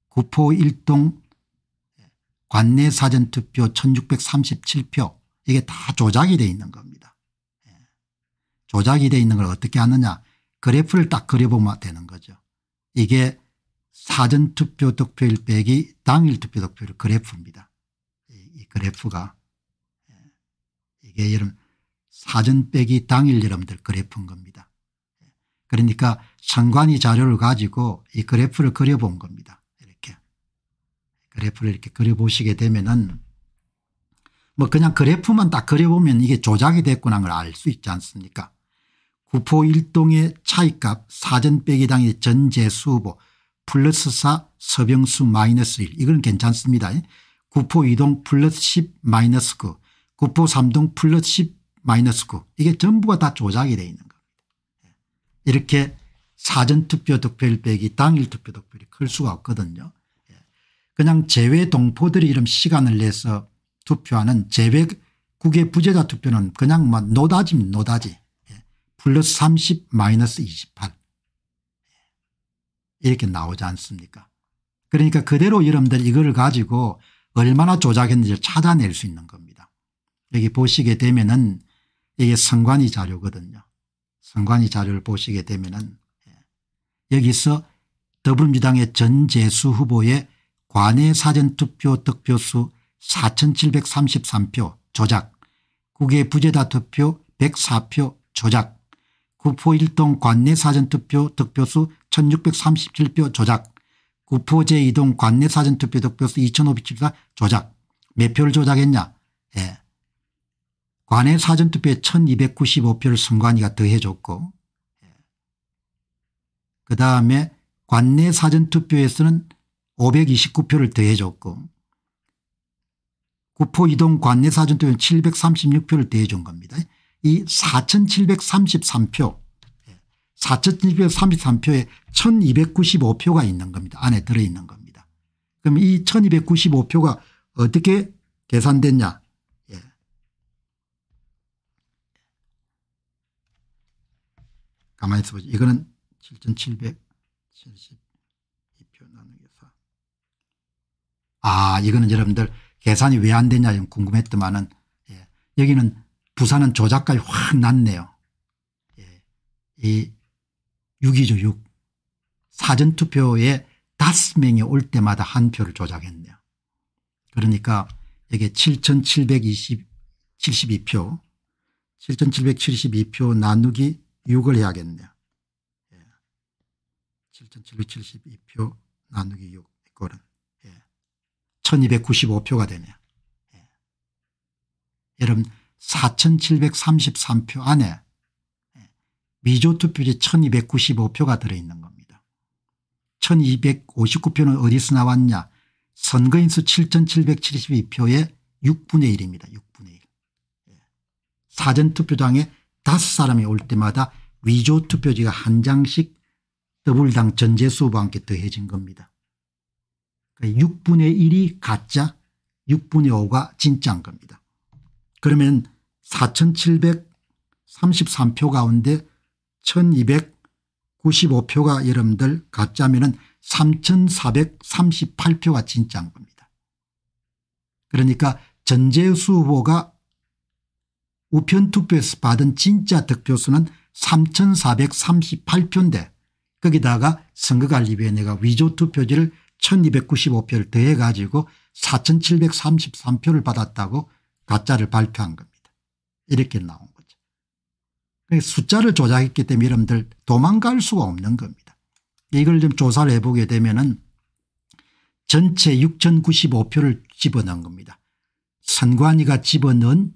구포 1동 관내 사전투표 1637표 이게 다 조작이 돼 있는 겁니다. 예. 조작이 돼 있는 걸 어떻게 하느냐 그래프를 딱 그려보면 되는 거죠. 이게 사전투표 득표율 빼기 당일 투표 득표율 그래프입니다. 이 그래프가 예. 이게 여러분 사전 빼기 당일 여러분들 그래프인 겁니다. 그러니까 상관이 자료를 가지고 이 그래프를 그려본 겁니다. 이렇게 그래프를 이렇게 그려보시게 되면은 뭐 그냥 그래프만 딱 그려보면 이게 조작이 됐구나 걸알 수 있지 않습니까 구포 1동의 차이값 사전 빼기 당일 전제수 후보 플러스 4 서병수 마이너스 1 이건 괜찮습니다. 구포 2동 플러스 10 마이너스 9 구포 3동 플러스 10 마이너스 9 이게 전부가 다 조작이 되어 있는 겁니다. 예. 이렇게 사전투표 득표율 빼기 당일 투표 득표율이 클 수가 없거든요. 예. 그냥 제외 동포들이 이런 시간을 내서 투표하는 제외국의 부재자 투표는 그냥 막 뭐 노다지입니다. 노다지. 예. 플러스 30 마이너스 28 이렇게 나오지 않습니까 그러니까 그대로 여러분들 이거 가지고 얼마나 조작했는지 찾아낼 수 있는 겁니다. 여기 보시게 되면은 이게 선관위 자료거든요. 선관위 자료를 보시게 되면은 예. 여기서 더불어민주당의 전재수 후보의 관외 사전투표 득표수 4,733표 조작, 국외 부재다 투표 104표 조작, 구포 일동 관내 사전투표 득표수 1637표 조작, 구포 제이동 관내 사전투표 득표수 2574 조작. 몇 표를 조작했냐. 예. 관내 사전투표에 1295표를 선관위가 더해줬고 그다음에 관내 사전투표에서는 529표를 더해줬고 구포 이동 관내 사전투표는 736표를 더해준 겁니다. 이 4733표 4733표에 1295표가 있는 겁니다. 안에 들어있는 겁니다. 그럼 이 1295표가 어떻게 계산됐냐 가만히 있어보죠. 이거는 7772표 나누기 4. 아 이거는 여러분들 계산이 왜 안 되냐 궁금했더만은 예. 여기는 부산은 조작값이 확 낮네요. 예. 이 6이죠 6. 사전투표에 5명이 올 때마다 한 표를 조작했네요. 그러니까 이게 7772표 7772표 나누기 6을 해야겠네요. 예. 7,772표 나누기 6 이꼴은 예. 1,295표가 되네요. 예. 여러분 4,733표 안에 예. 미조 투표지 1,295표가 들어있는 겁니다. 1,259표는 어디서 나왔냐 선거인수 7 7 7 2표에 6분의 1입니다. 6분의 1. 사전투표장에 5 사람이 올 때마다 위조 투표지가 한 장씩 더블당 전제수와 함께 더해진 겁니다. 6분의 그러니까 1이 가짜 6분의 5가 진짜인 겁니다. 그러면 4733표 가운데 1295표가 여러분들 가짜면 은 3438표가 진짜인 겁니다. 그러니까 전재수 후보가 우편투표에서 받은 진짜 득표수는 3438표인데 거기다가 선거관리위원회가 위조투표지를 1295표를 더해 가지고 4733표를 받았다고 가짜를 발표한 겁니다. 이렇게 나온 거죠. 그러니까 숫자를 조작했기 때문에 여러분들 도망갈 수가 없는 겁니다. 이걸 좀 조사를 해보게 되면 은 전체 6095표를 집어넣은 겁니다. 선관위가 집어넣은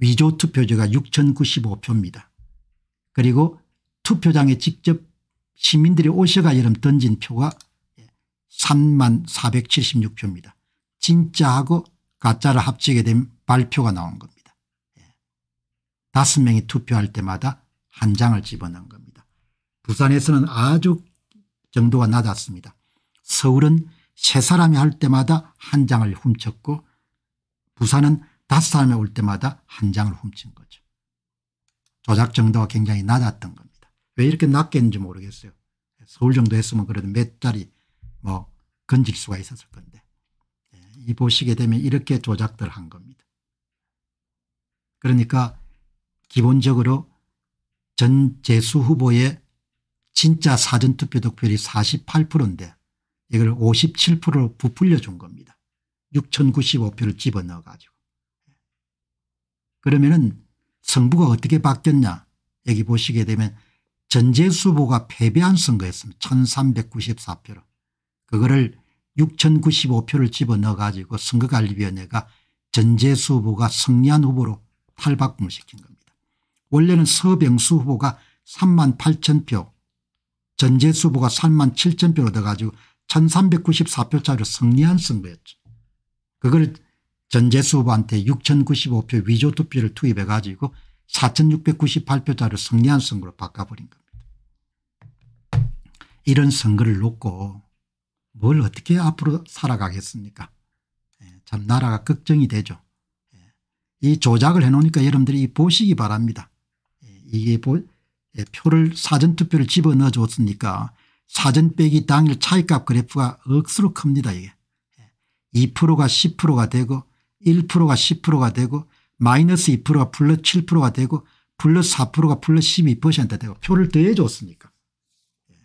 위조투표지가 6095표입니다. 그리고 투표장에 직접 시민들이 오셔가 여름 던진 표가 3만 예, 476표입니다. 진짜하고 가짜를 합치게 된 발표가 나온 겁니다. 예. 다섯 명이 투표할 때마다 한 장을 집어넣은 겁니다. 부산에서는 아주 정도가 낮았습니다. 서울은 세 사람이 할 때마다 한 장을 훔쳤고 부산은 다섯 사람이 올 때마다 한 장을 훔친 거죠. 조작 정도가 굉장히 낮았던 겁니다. 왜 이렇게 낮겠는지 모르겠어요. 서울 정도 했으면 그래도 몇 자리 뭐 건질 수가 있었을 건데 예, 이 보시게 되면 이렇게 조작들 한 겁니다. 그러니까 기본적으로 전 재수 후보의 진짜 사전투표 득표율이 48%인데 이걸 57%로 부풀려 준 겁니다. 6095표를 집어넣어 가지고. 그러면은 정부가 어떻게 바뀌었냐 여기 보시게 되면 전재수 후보가 패배한 선거였습니다. 1394표로. 그거를 6095표를 집어넣어 가지고 선거관리위원회가 전재수 후보가 성리한 후보로 탈바꿈을 시킨 겁니다. 원래는 서병수 후보가 3만 8천 표 전재수 후보가 3만 7천 표를 얻가지고1 3 9 4표짜로 성리한 선거였죠. 그걸 전재수 후보한테 6095표 위조 투표를 투입해 가지고 4698표자를 승리한 선거로 바꿔버린 겁니다. 이런 선거를 놓고 뭘 어떻게 앞으로 살아가겠습니까 예, 참 나라가 걱정이 되죠. 예, 이 조작을 해놓으니까 여러분들이 보시기 바랍니다. 예, 이게 보, 표를 사전투표를 집어넣어 줬으니까 사전 빼기 당일 차이값 그래프가 억수로 큽니다. 이게 2%가 10%가 되고 1%가 10%가 되고 마이너스 2%가 플러스 7%가 되고 플러스 4%가 플러스 12% 되고 표를 더해 줬으니까. 예.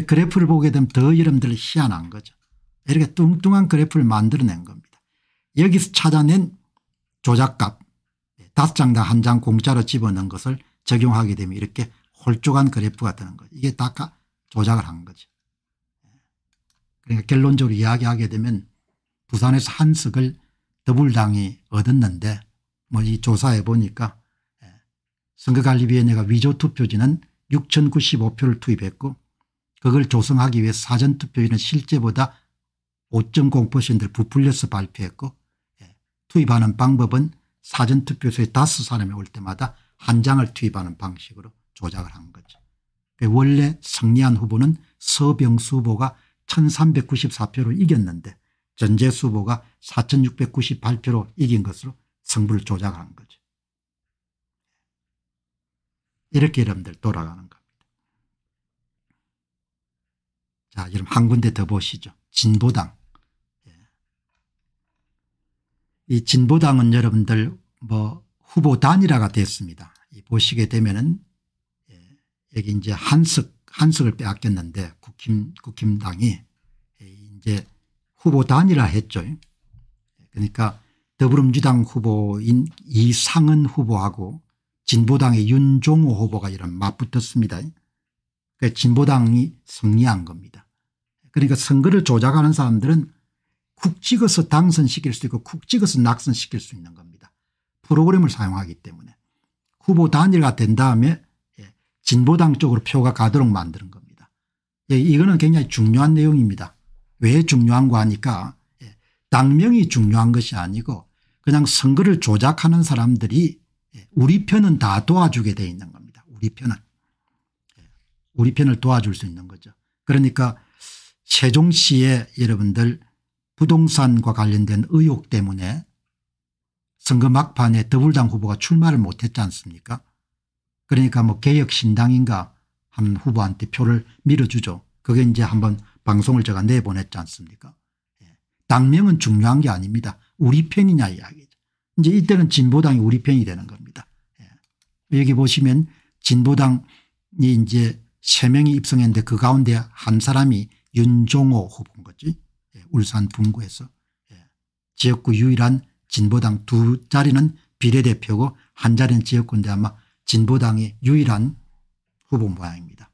그 그래프를 보게 되면 더 여러분들 희한한 거죠. 이렇게 뚱뚱한 그래프를 만들어낸 겁니다. 여기서 찾아낸 조작값 예, 다섯 장당 한장 공짜로 집어넣은 것을 적용하게 되면 이렇게 홀쭉한 그래프가 되는 거죠. 이게 다 조작을 한 거죠. 예. 그러니까 결론적으로 이야기하게 되면 부산에서 한석을 더불당이 얻었는데 뭐 이 조사해 보니까 예, 선거관리위원회가 위조투표지는 6,095표를 투입했고 그걸 조성하기 위해 사전투표율은 실제보다 5.0%를 부풀려서 발표했고 예, 투입하는 방법은 사전투표소에 다섯 사람이 올 때마다 한 장을 투입하는 방식으로 조작을 한 거죠. 그 원래 승리한 후보는 서병수 후보가 1394표로 이겼는데 전재수 후보가 4698표로 이긴 것으로 승부를 조작한 거죠. 이렇게 여러분들 돌아가는 겁니다. 자 여러분 한 군데 더 보시죠. 진보당. 예. 이 진보당은 여러분들 뭐 후보 단일화가 됐습니다. 보시게 되면은 예, 여기 이제 한석 한석을 빼앗겼는데 국힘 국힘당이 예, 이제 후보 단일화 했죠. 그러니까 더불어민주당 후보인 이상은 후보하고 진보당의 윤종호 후보가 이런 맞붙었습니다. 그러니까 진보당이 승리한 겁니다. 그러니까 선거를 조작하는 사람들은 국 찍어서 당선시킬 수 있고 국 찍어서 낙선시킬 수 있는 겁니다. 프로그램을 사용하기 때문에 후보 단일화 된 다음에 예, 진보당 쪽으로 표가 가도록 만드는 겁니다. 예, 이거는 굉장히 중요한 내용입니다. 왜 중요한고 하니까 예, 당명이 중요한 것이 아니고 그냥 선거를 조작하는 사람들이 예, 우리 편은 다 도와주게 돼 있는 겁니다. 우리 편은. 예, 우리 편을 도와줄 수 있는 거죠. 그러니까 세종시에 여러분들 부동산과 관련된 의혹 때문에 선거 막판에 더불당 후보가 출마를 못했지 않습니까 그러니까 뭐 개혁신당인가 한 후보한테 표를 밀어주죠. 그게 이제 한번 방송을 제가 내보냈지 않습니까 예. 당명은 중요한 게 아닙니다. 우리 편이냐 이야기죠. 이제 이때는 진보당이 우리 편이 되는 겁니다. 예. 여기 보시면 진보당이 이제 3명이 입성했는데 그 가운데 한 사람이 윤종호 후보인 거지. 예. 울산 분구에서. 지역구 유일한 진보당 두 자리는 비례대표고 한 자리는 지역구인데 아마 진보당의 유일한 후보 모양입니다.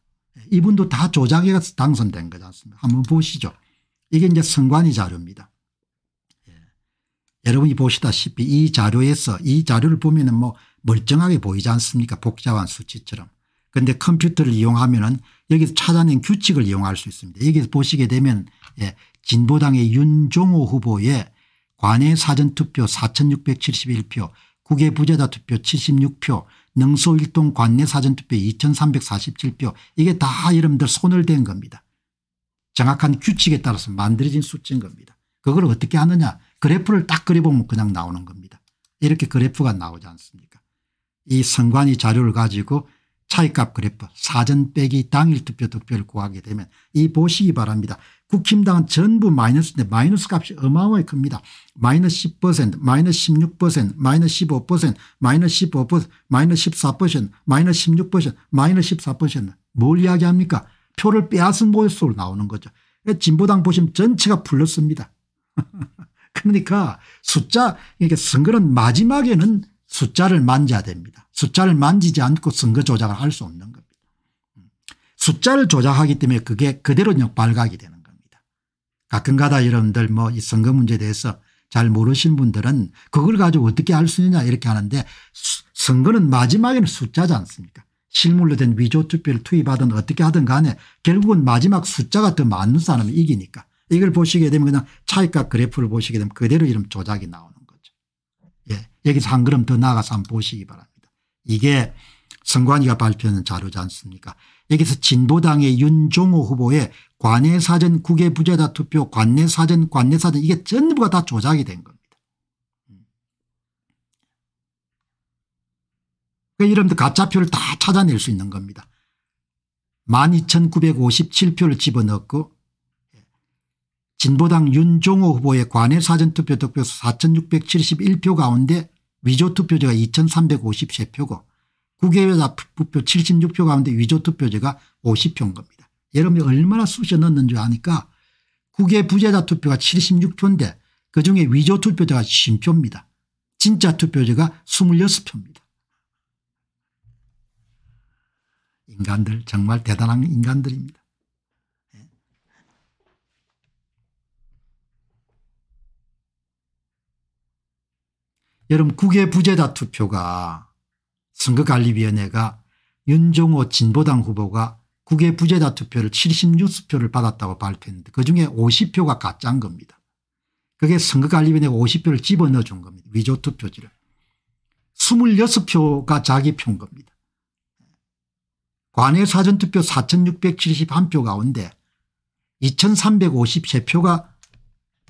이분도 다조작에서 당선된 거지 않습니까 한번 보시죠. 이게 이제 선관위 자료입니다. 예. 여러분이 보시다시피 이 자료에서 이 자료를 보면 은뭐 멀쩡하게 보이지 않습니까 복잡한 수치처럼. 그런데 컴퓨터를 이용하면 은 여기서 찾아낸 규칙을 이용할 수 있습니다. 여기서 보시게 되면 예. 진보당의 윤종호 후보의 관외 사전투표 4671표 국외 부재자 투표 76표 능소일동 관내 사전투표 2347표 이게 다 여러분들 손을 댄 겁니다. 정확한 규칙에 따라서 만들어진 숫자인 겁니다. 그걸 어떻게 하느냐 그래프를 딱 그려보면 그냥 나오는 겁니다. 이렇게 그래프가 나오지 않습니까 이 선관위 자료를 가지고 차이값 그래프 사전 빼기 당일 투표 득표를 구하게 되면 이 보시기 바랍니다. 국힘당은 전부 마이너스인데 마이너스 값이 어마어마하 큽니다. 마이너스 10%, 마이너스 16%, 마이너스 15%, 마이너스 15%, 마이너스 14%, 마이너스 16%, 마이너스 14%. 뭘 이야기합니까? 표를 빼앗은 모습으로 나오는 거죠. 예, 진보당 보시면 전체가 불렀습니다. 그러니까 숫자 이게 선거는 마지막에는 숫자를 만져야 됩니다. 숫자를 만지지 않고 선거 조작을 할 수 없는 겁니다. 음. 숫자를 조작하기 때문에 그게 그대로 발각이 되는 가끔가다 여러분들 뭐 이 선거 문제에 대해서 잘 모르신 분들은 그걸 가지고 어떻게 알수 있느냐 이렇게 하는데 선거는 마지막에는 숫자지 않습니까 실물로 된 위조투표를 투입하든 어떻게 하든 간에 결국은 마지막 숫자가 더 많은 사람이 이기니까 이걸 보시게 되면 그냥 차이값 그래프를 보시게 되면 그대로 이런 조작이 나오는 거죠. 예. 여기서 한 걸음 더 나아가서 한번 보시기 바랍니다. 이게 선관위가 발표하는 자료지 않습니까 여기서 진보당의 윤종호 후보의 관내 사전 국외 부재자 투표 관내 사전 관내 사전 이게 전부가 다 조작이 된 겁니다. 그러니까 이름도 가짜표를 다 찾아낼 수 있는 겁니다. 12,957표를 집어넣고 진보당 윤종호 후보의 관외 사전투표 득표수 4,671표 가운데 위조투표자가 2,353표고 국외여자 부표 76표 가운데 위조투표자가 50표인 겁니다. 여러분이 얼마나 쑤셔 넣는 줄 아니까 국외 부재자 투표가 76표인데 그중에 위조 투표자가 1 0표입니다 진짜 투표자가 26표입니다. 인간들 정말 대단한 인간들입니다. 예. 여러분 국외 부재자 투표가 선거관리위원회가 윤종호 진보당 후보가 국외 부재자 투표를 76표를 받았다고 발표했는데 그중에 50표가 가짜인 겁니다. 그게 선거관리위원회가 50표를 집어넣어 준 겁니다. 위조투표지를. 26표가 자기 표인 겁니다. 관외 사전투표 4671표 가운데 2353표가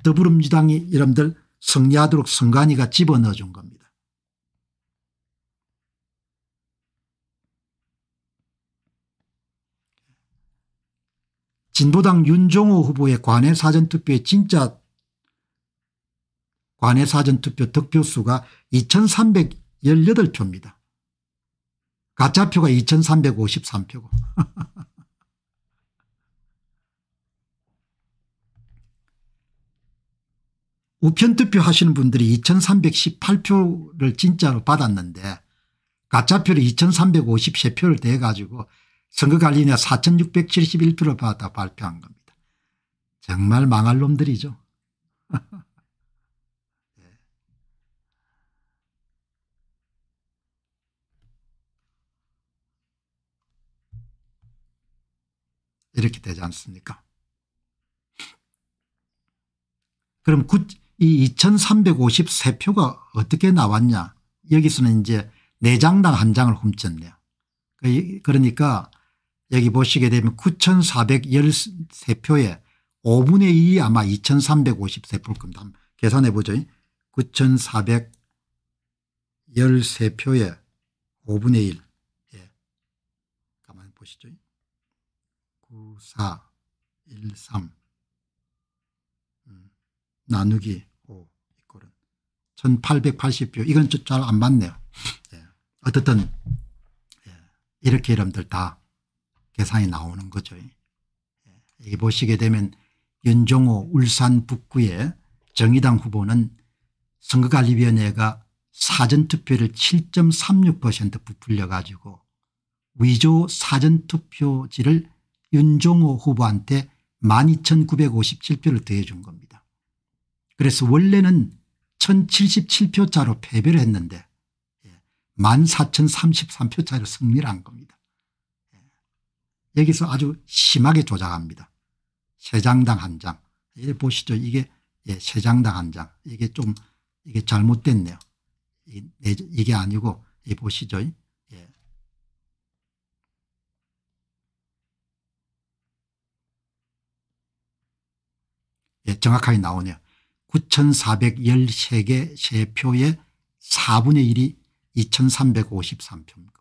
더불어민주당이 여러분들 승리하도록 선관위가 집어넣어 준 겁니다. 진보당 윤종호 후보의 관외 사전투표의 진짜 관외 사전투표 득표수가 2318표입니다. 가짜표가 2353표고. 우편투표 하시는 분들이 2318표를 진짜로 받았는데 가짜표를 2353표를 대가지고 선거관리위원회 4671표를 받아 발표한 겁니다. 정말 망할 놈들이죠. 예. 이렇게 되지 않습니까 그럼 이 2353표가 어떻게 나왔냐 여기서는 이제 4장당 1장을 훔쳤네요. 그, 그러니까 여기 보시게 되면 9413표에 5분의 2 아마 2353표일 겁니다. 계산해 보죠. 9413표에 5분의 1. 예. 가만히 보시죠. 9, 4, 1, 3. 음. 나누기 5. 이꼴은 1880표. 이건 잘안 맞네요. 예. 어쨌든 예. 이렇게 여러분들 다 계산이 나오는 거죠. 예. 여기 보시게 되면 연종호 울산 북구의 정의당 후보는 선거관리위원회가 사전투표를 7.36% 부풀려 가지고 위조 사전투표지를 윤종호 후보한테 12,957표를 더해 준 겁니다. 그래서 원래는 1,077표차로 패배를 했는데 14,033표차로 승리를 한 겁니다. 여기서 아주 심하게 조작합니다. 세 장당 한 장. 예, 보시죠. 이게 예, 세 장당 한 장. 이게 좀 이게 잘못됐네요. 이, 네, 게 아니고 이 보시죠. 예. 예, 정확하게 나오네요. 9,413개 세표의 4분의 1이 2,353표입니다.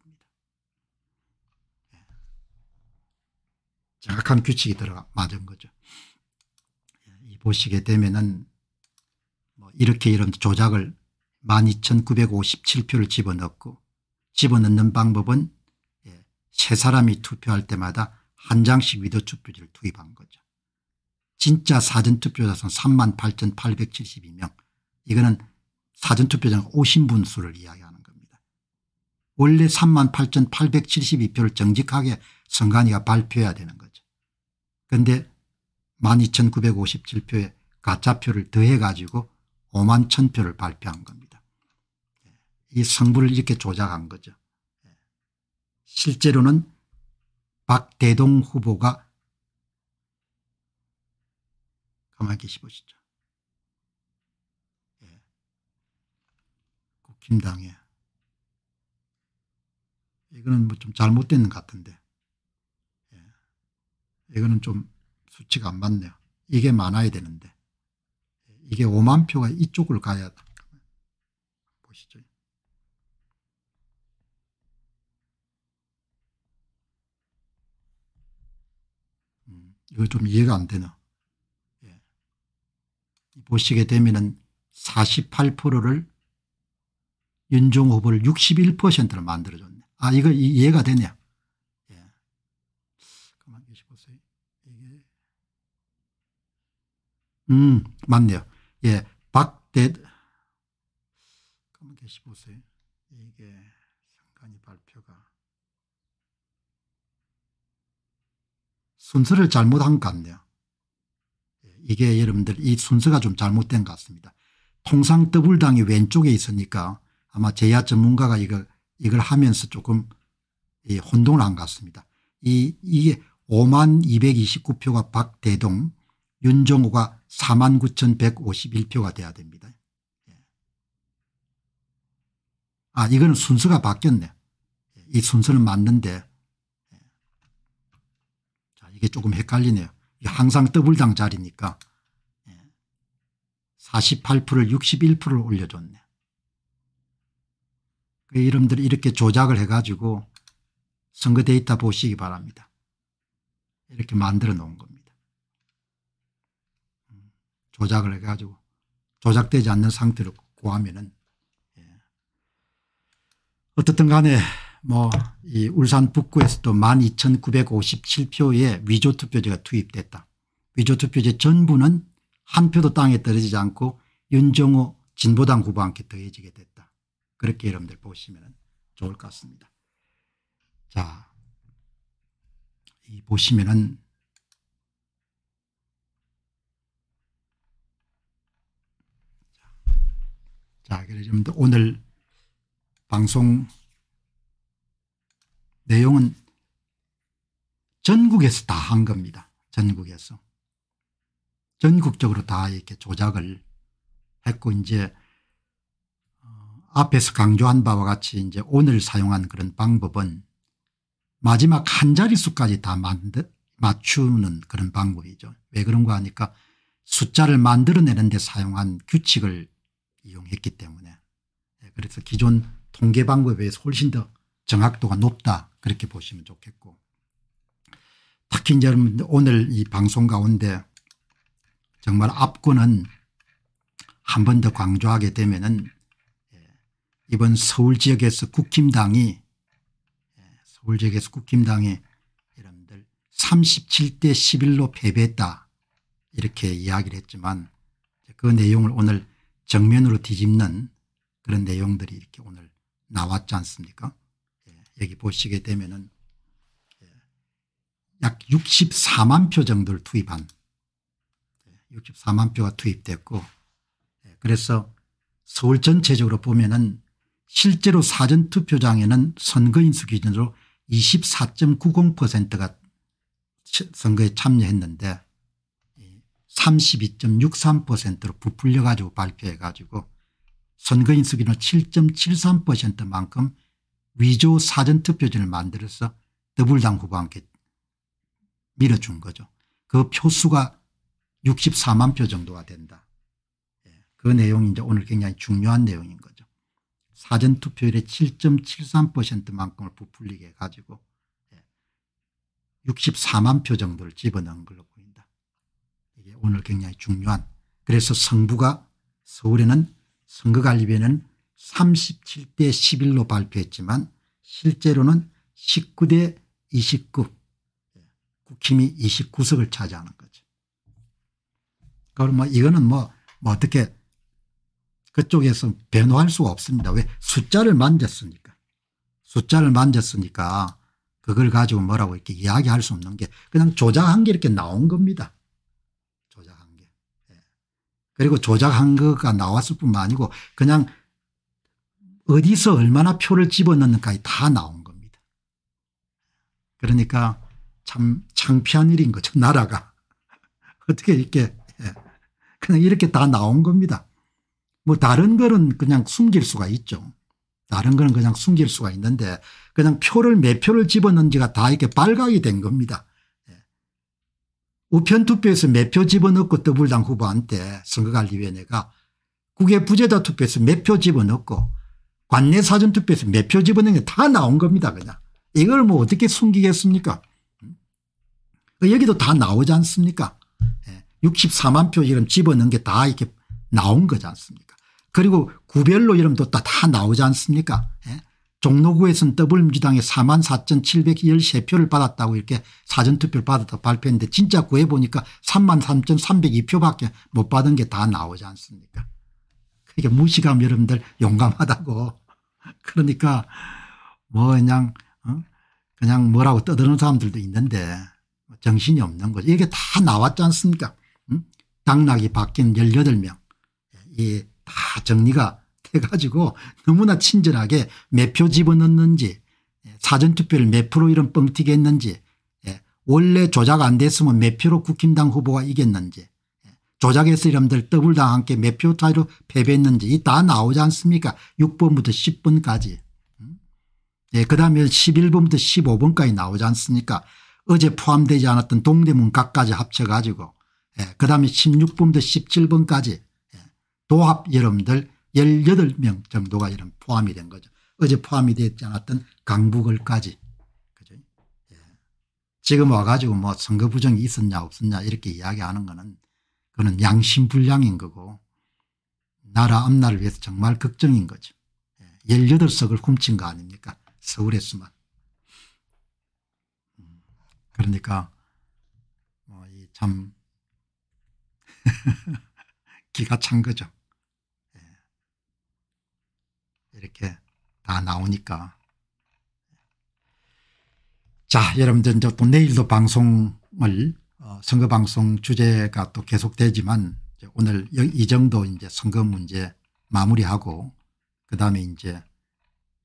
정확한 규칙이 들어가 맞은 거죠. 보시게 되면은 뭐 이렇게 이런 조작을 12,957표를 집어넣고 집어넣는 방법은 예, 세 사람이 투표할 때마다 한 장씩 위도투표지를 투입한 거죠. 진짜 사전투표자 수 38,872명 이거는 사전투표자 오신 분 수를 이야기하는 겁니다. 원래 38,872표를 정직하게 선관위가 발표해야 되는 거죠. 그런데 12,957표에 가짜표를 더해 가지고 5만 1000표를 발표한 겁니다. 이 성분을 이렇게 조작한 거죠. 실제로는 박대동 후보가 가만히 계시보시죠. 예. 국힘당에 이거는 뭐 좀 잘못된 것 같은데 이거는 좀 수치가 안 맞네요. 이게 많아야 되는데 이게 5만 표가 이쪽으 가야 보시죠. 음, 이거 좀 이해가 안 되나. 예. 보시게 되면 48%를 윤종 후보를 61%를 만들어줬네. 아 이거 이해가 되냐. 음, 맞네요. 예. 박대, 가만 계시 보세요. 이게 상관이 발표가. 순서를 잘못한 것 같네요. 예, 이게 여러분들 이 순서가 좀 잘못된 것 같습니다. 통상 더블당이 왼쪽에 있으니까 아마 제야 전문가가 이걸, 이걸 하면서 조금 예, 혼동을 한 것 같습니다. 이, 이게 5만 229표가 박대동, 윤정호가 49,151표가 돼야 됩니다. 예. 아 이거는 순서가 바뀌었네. 이 순서는 맞는데 예. 자 이게 조금 헷갈리네요. 항상 더블당 자리니까 48%를 예. 61%를 올려줬네. 그 이름들을 이렇게 조작을 해가지고 선거 데이터 보시기 바랍니다. 이렇게 만들어 놓은 겁니다. 조작을 해가지고 조작되지 않는 상태로 구하면은 예. 어떻든 간에 뭐 이 울산 북구에서도 12,957표의 위조투표제가 투입됐다. 위조투표제 전부는 한 표도 땅에 떨어지지 않고 윤정호 진보당 후보와 함께 더해지게 됐다. 그렇게 여러분들 보시면 좋을 것 같습니다. 자, 이 보시면은 자, 그러면 오늘 방송 내용은 전국에서 다 한 겁니다. 전국에서. 전국적으로 다 이렇게 조작을 했고 이제 어, 앞에서 강조한 바와 같이 이제 오늘 사용한 그런 방법은 마지막 한 자릿수까지 다 만드, 맞추는 그런 방법이죠. 왜 그런가 하니까 숫자를 만들어내는 데 사용한 규칙을 이용했기 때문에 예, 그래서 기존 통계 방법에 비해서 훨씬 더 정확도가 높다 그렇게 보시면 좋겠고 특히 이제 오늘 이 방송 가운데 정말 압구는 한 번 더 강조하게 되면은 예, 이번 서울 지역에서 국힘당이 예, 서울 지역에서 국힘당이 여러분들 37대 11로 패배했다 이렇게 이야기를 했지만 그 내용을 오늘 정면으로 뒤집는 그런 내용들이 이렇게 오늘 나왔지 않습니까? 예, 여기 보시게 되면은 예, 약 64만 표 정도를 투입한 64만 예, 표가 투입됐고 예, 그래서 서울 전체적으로 보면은 실제로 사전투표장에는 선거인수 기준으로 24.90%가 선거에 참여했는데 32.63%로 부풀려 가지고 발표해 가지고 선거인 수기는 7.73%만큼 위조 사전투표지를 만들어서 더블당 후보한테 밀어준 거죠. 그 표수가 64만 표 정도가 된다. 예, 그 내용이 이제 오늘 굉장히 중요한 내용인 거죠. 사전투표율의 7.73%만큼을 부풀리게 해 가지고 64만 예, 표 정도를 집어넣은 걸로 오늘 굉장히 중요한 그래서 성부가 서울에는 선거관리위는 37대 11로 발표했지만 실제로는 19대 29 국힘이 29석을 차지하는 거죠. 그럼 뭐 이거는 뭐, 뭐 어떻게 그쪽에서 변호할 수가 없습니다. 왜 숫자를 만졌으니까 숫자를 만졌으니까 그걸 가지고 뭐라고 이렇게 이야기할 수 없는 게 그냥 조작한 게 이렇게 나온 겁니다. 그리고 조작한 거가 나왔을 뿐만 아니고 그냥 어디서 얼마나 표를 집어넣는가에다 나온 겁니다. 그러니까 참 창피한 일인 거죠. 나라가. 어떻게 이렇게 예. 그냥 이렇게 다 나온 겁니다. 뭐 다른 거는 그냥 숨길 수가 있죠. 다른 거는 그냥 숨길 수가 있는데 그냥 표를 몇 표를 집어넣은지가 다 이렇게 발각이 된 겁니다. 우편 투표에서 매표 집어넣고 더불당 후보한테 선거관리위원회가 국외 부재자 투표에서 매표 집어넣고 관내 사전 투표에서 매표 집어넣는 게 다 나온 겁니다 그냥. 이걸 뭐 어떻게 숨기겠습니까 여기도 그 다 나오지 않습니까 64만 예, 표 이름 집어넣은 게 다 이렇게 나온 거지 않습니까 그리고 구별로 이름도 다 나오지 않습니까 종로구에서는 더불어민주당이 4만 4,713표를 받았다고 이렇게 사전투표를 받았다고 발표했는데 진짜 구해보니까 3만 3,302표밖에 못 받은 게 다 나오지 않습니까 그러니까 무시감 여러분들 용감하다고 그러니까 뭐 그냥 어? 그냥 뭐라고 떠드는 사람들도 있는데 뭐 정신이 없는 거죠. 이게 다 나왔지 않습니까 응? 당락이 바뀐 18명 예, 이다 정리가 해가지고 너무나 친절하게 몇표 집어넣는지 예, 사전투표를 몇 프로 이런 뻥튀기 했는지 예, 원래 조작 안 됐으면 몇 표로 국힘당 후보가 이겼는지 예, 조작해서 이름들 더블당 함께 몇표 차이로 패배했는지 이 다 나오지 않습니까 6번부터 10번까지 음? 예, 그 다음에 11번부터 15번까지 나오지 않습니까 어제 포함되지 않았던 동대문 각까지 합쳐가지고 예, 그 다음에 16번부터 17번까지 예, 도합 여러분들 18명 정도가 이런 포함이 된 거죠. 어제 포함이 되지 않았던 강북을까지. 그죠? 예. 지금 와가지고 뭐 선거 부정이 있었냐 없었냐 이렇게 이야기하는 거는 그거는 양심불량인 거고 나라 앞날을 위해서 정말 걱정인 거죠. 예. 18석을 훔친 거 아닙니까? 서울에서만. 음. 그러니까 뭐참 기가 찬 거죠. 이렇게 다 나오니까. 자, 여러분들 이제 또 내일도 방송을 어, 선거 방송 주제가 또 계속되지만 오늘 이 정도 이제 선거 문제 마무리하고 그다음에 이제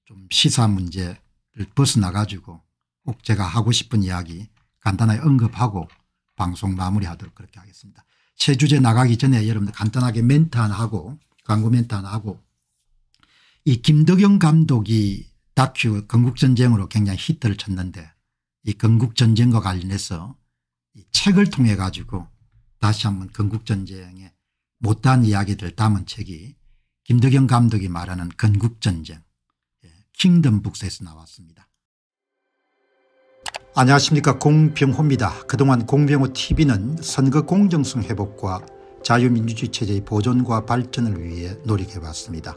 좀 시사 문제를 벗어나 가지고 꼭 제가 하고 싶은 이야기 간단하게 언급하고 방송 마무리하도록 그렇게 하겠습니다. 새 주제 나가기 전에 여러분들 간단하게 멘트 하나 하고 광고 멘트 하나 하고 이 김덕영 감독이 다큐 건국전쟁으로 굉장히 히트를 쳤는데 이 건국전쟁과 관련해서 이 책을 통해 가지고 다시 한번 건국전쟁에 못다한 이야기들 담은 책이 김덕영 감독이 말하는 건국전쟁 예, 킹덤 북스에서 나왔습니다. 안녕하십니까 공병호입니다. 그동안 공병호 tv는 선거 공정성 회복과 자유민주주의 체제의 보존과 발전을 위해 노력해왔습니다.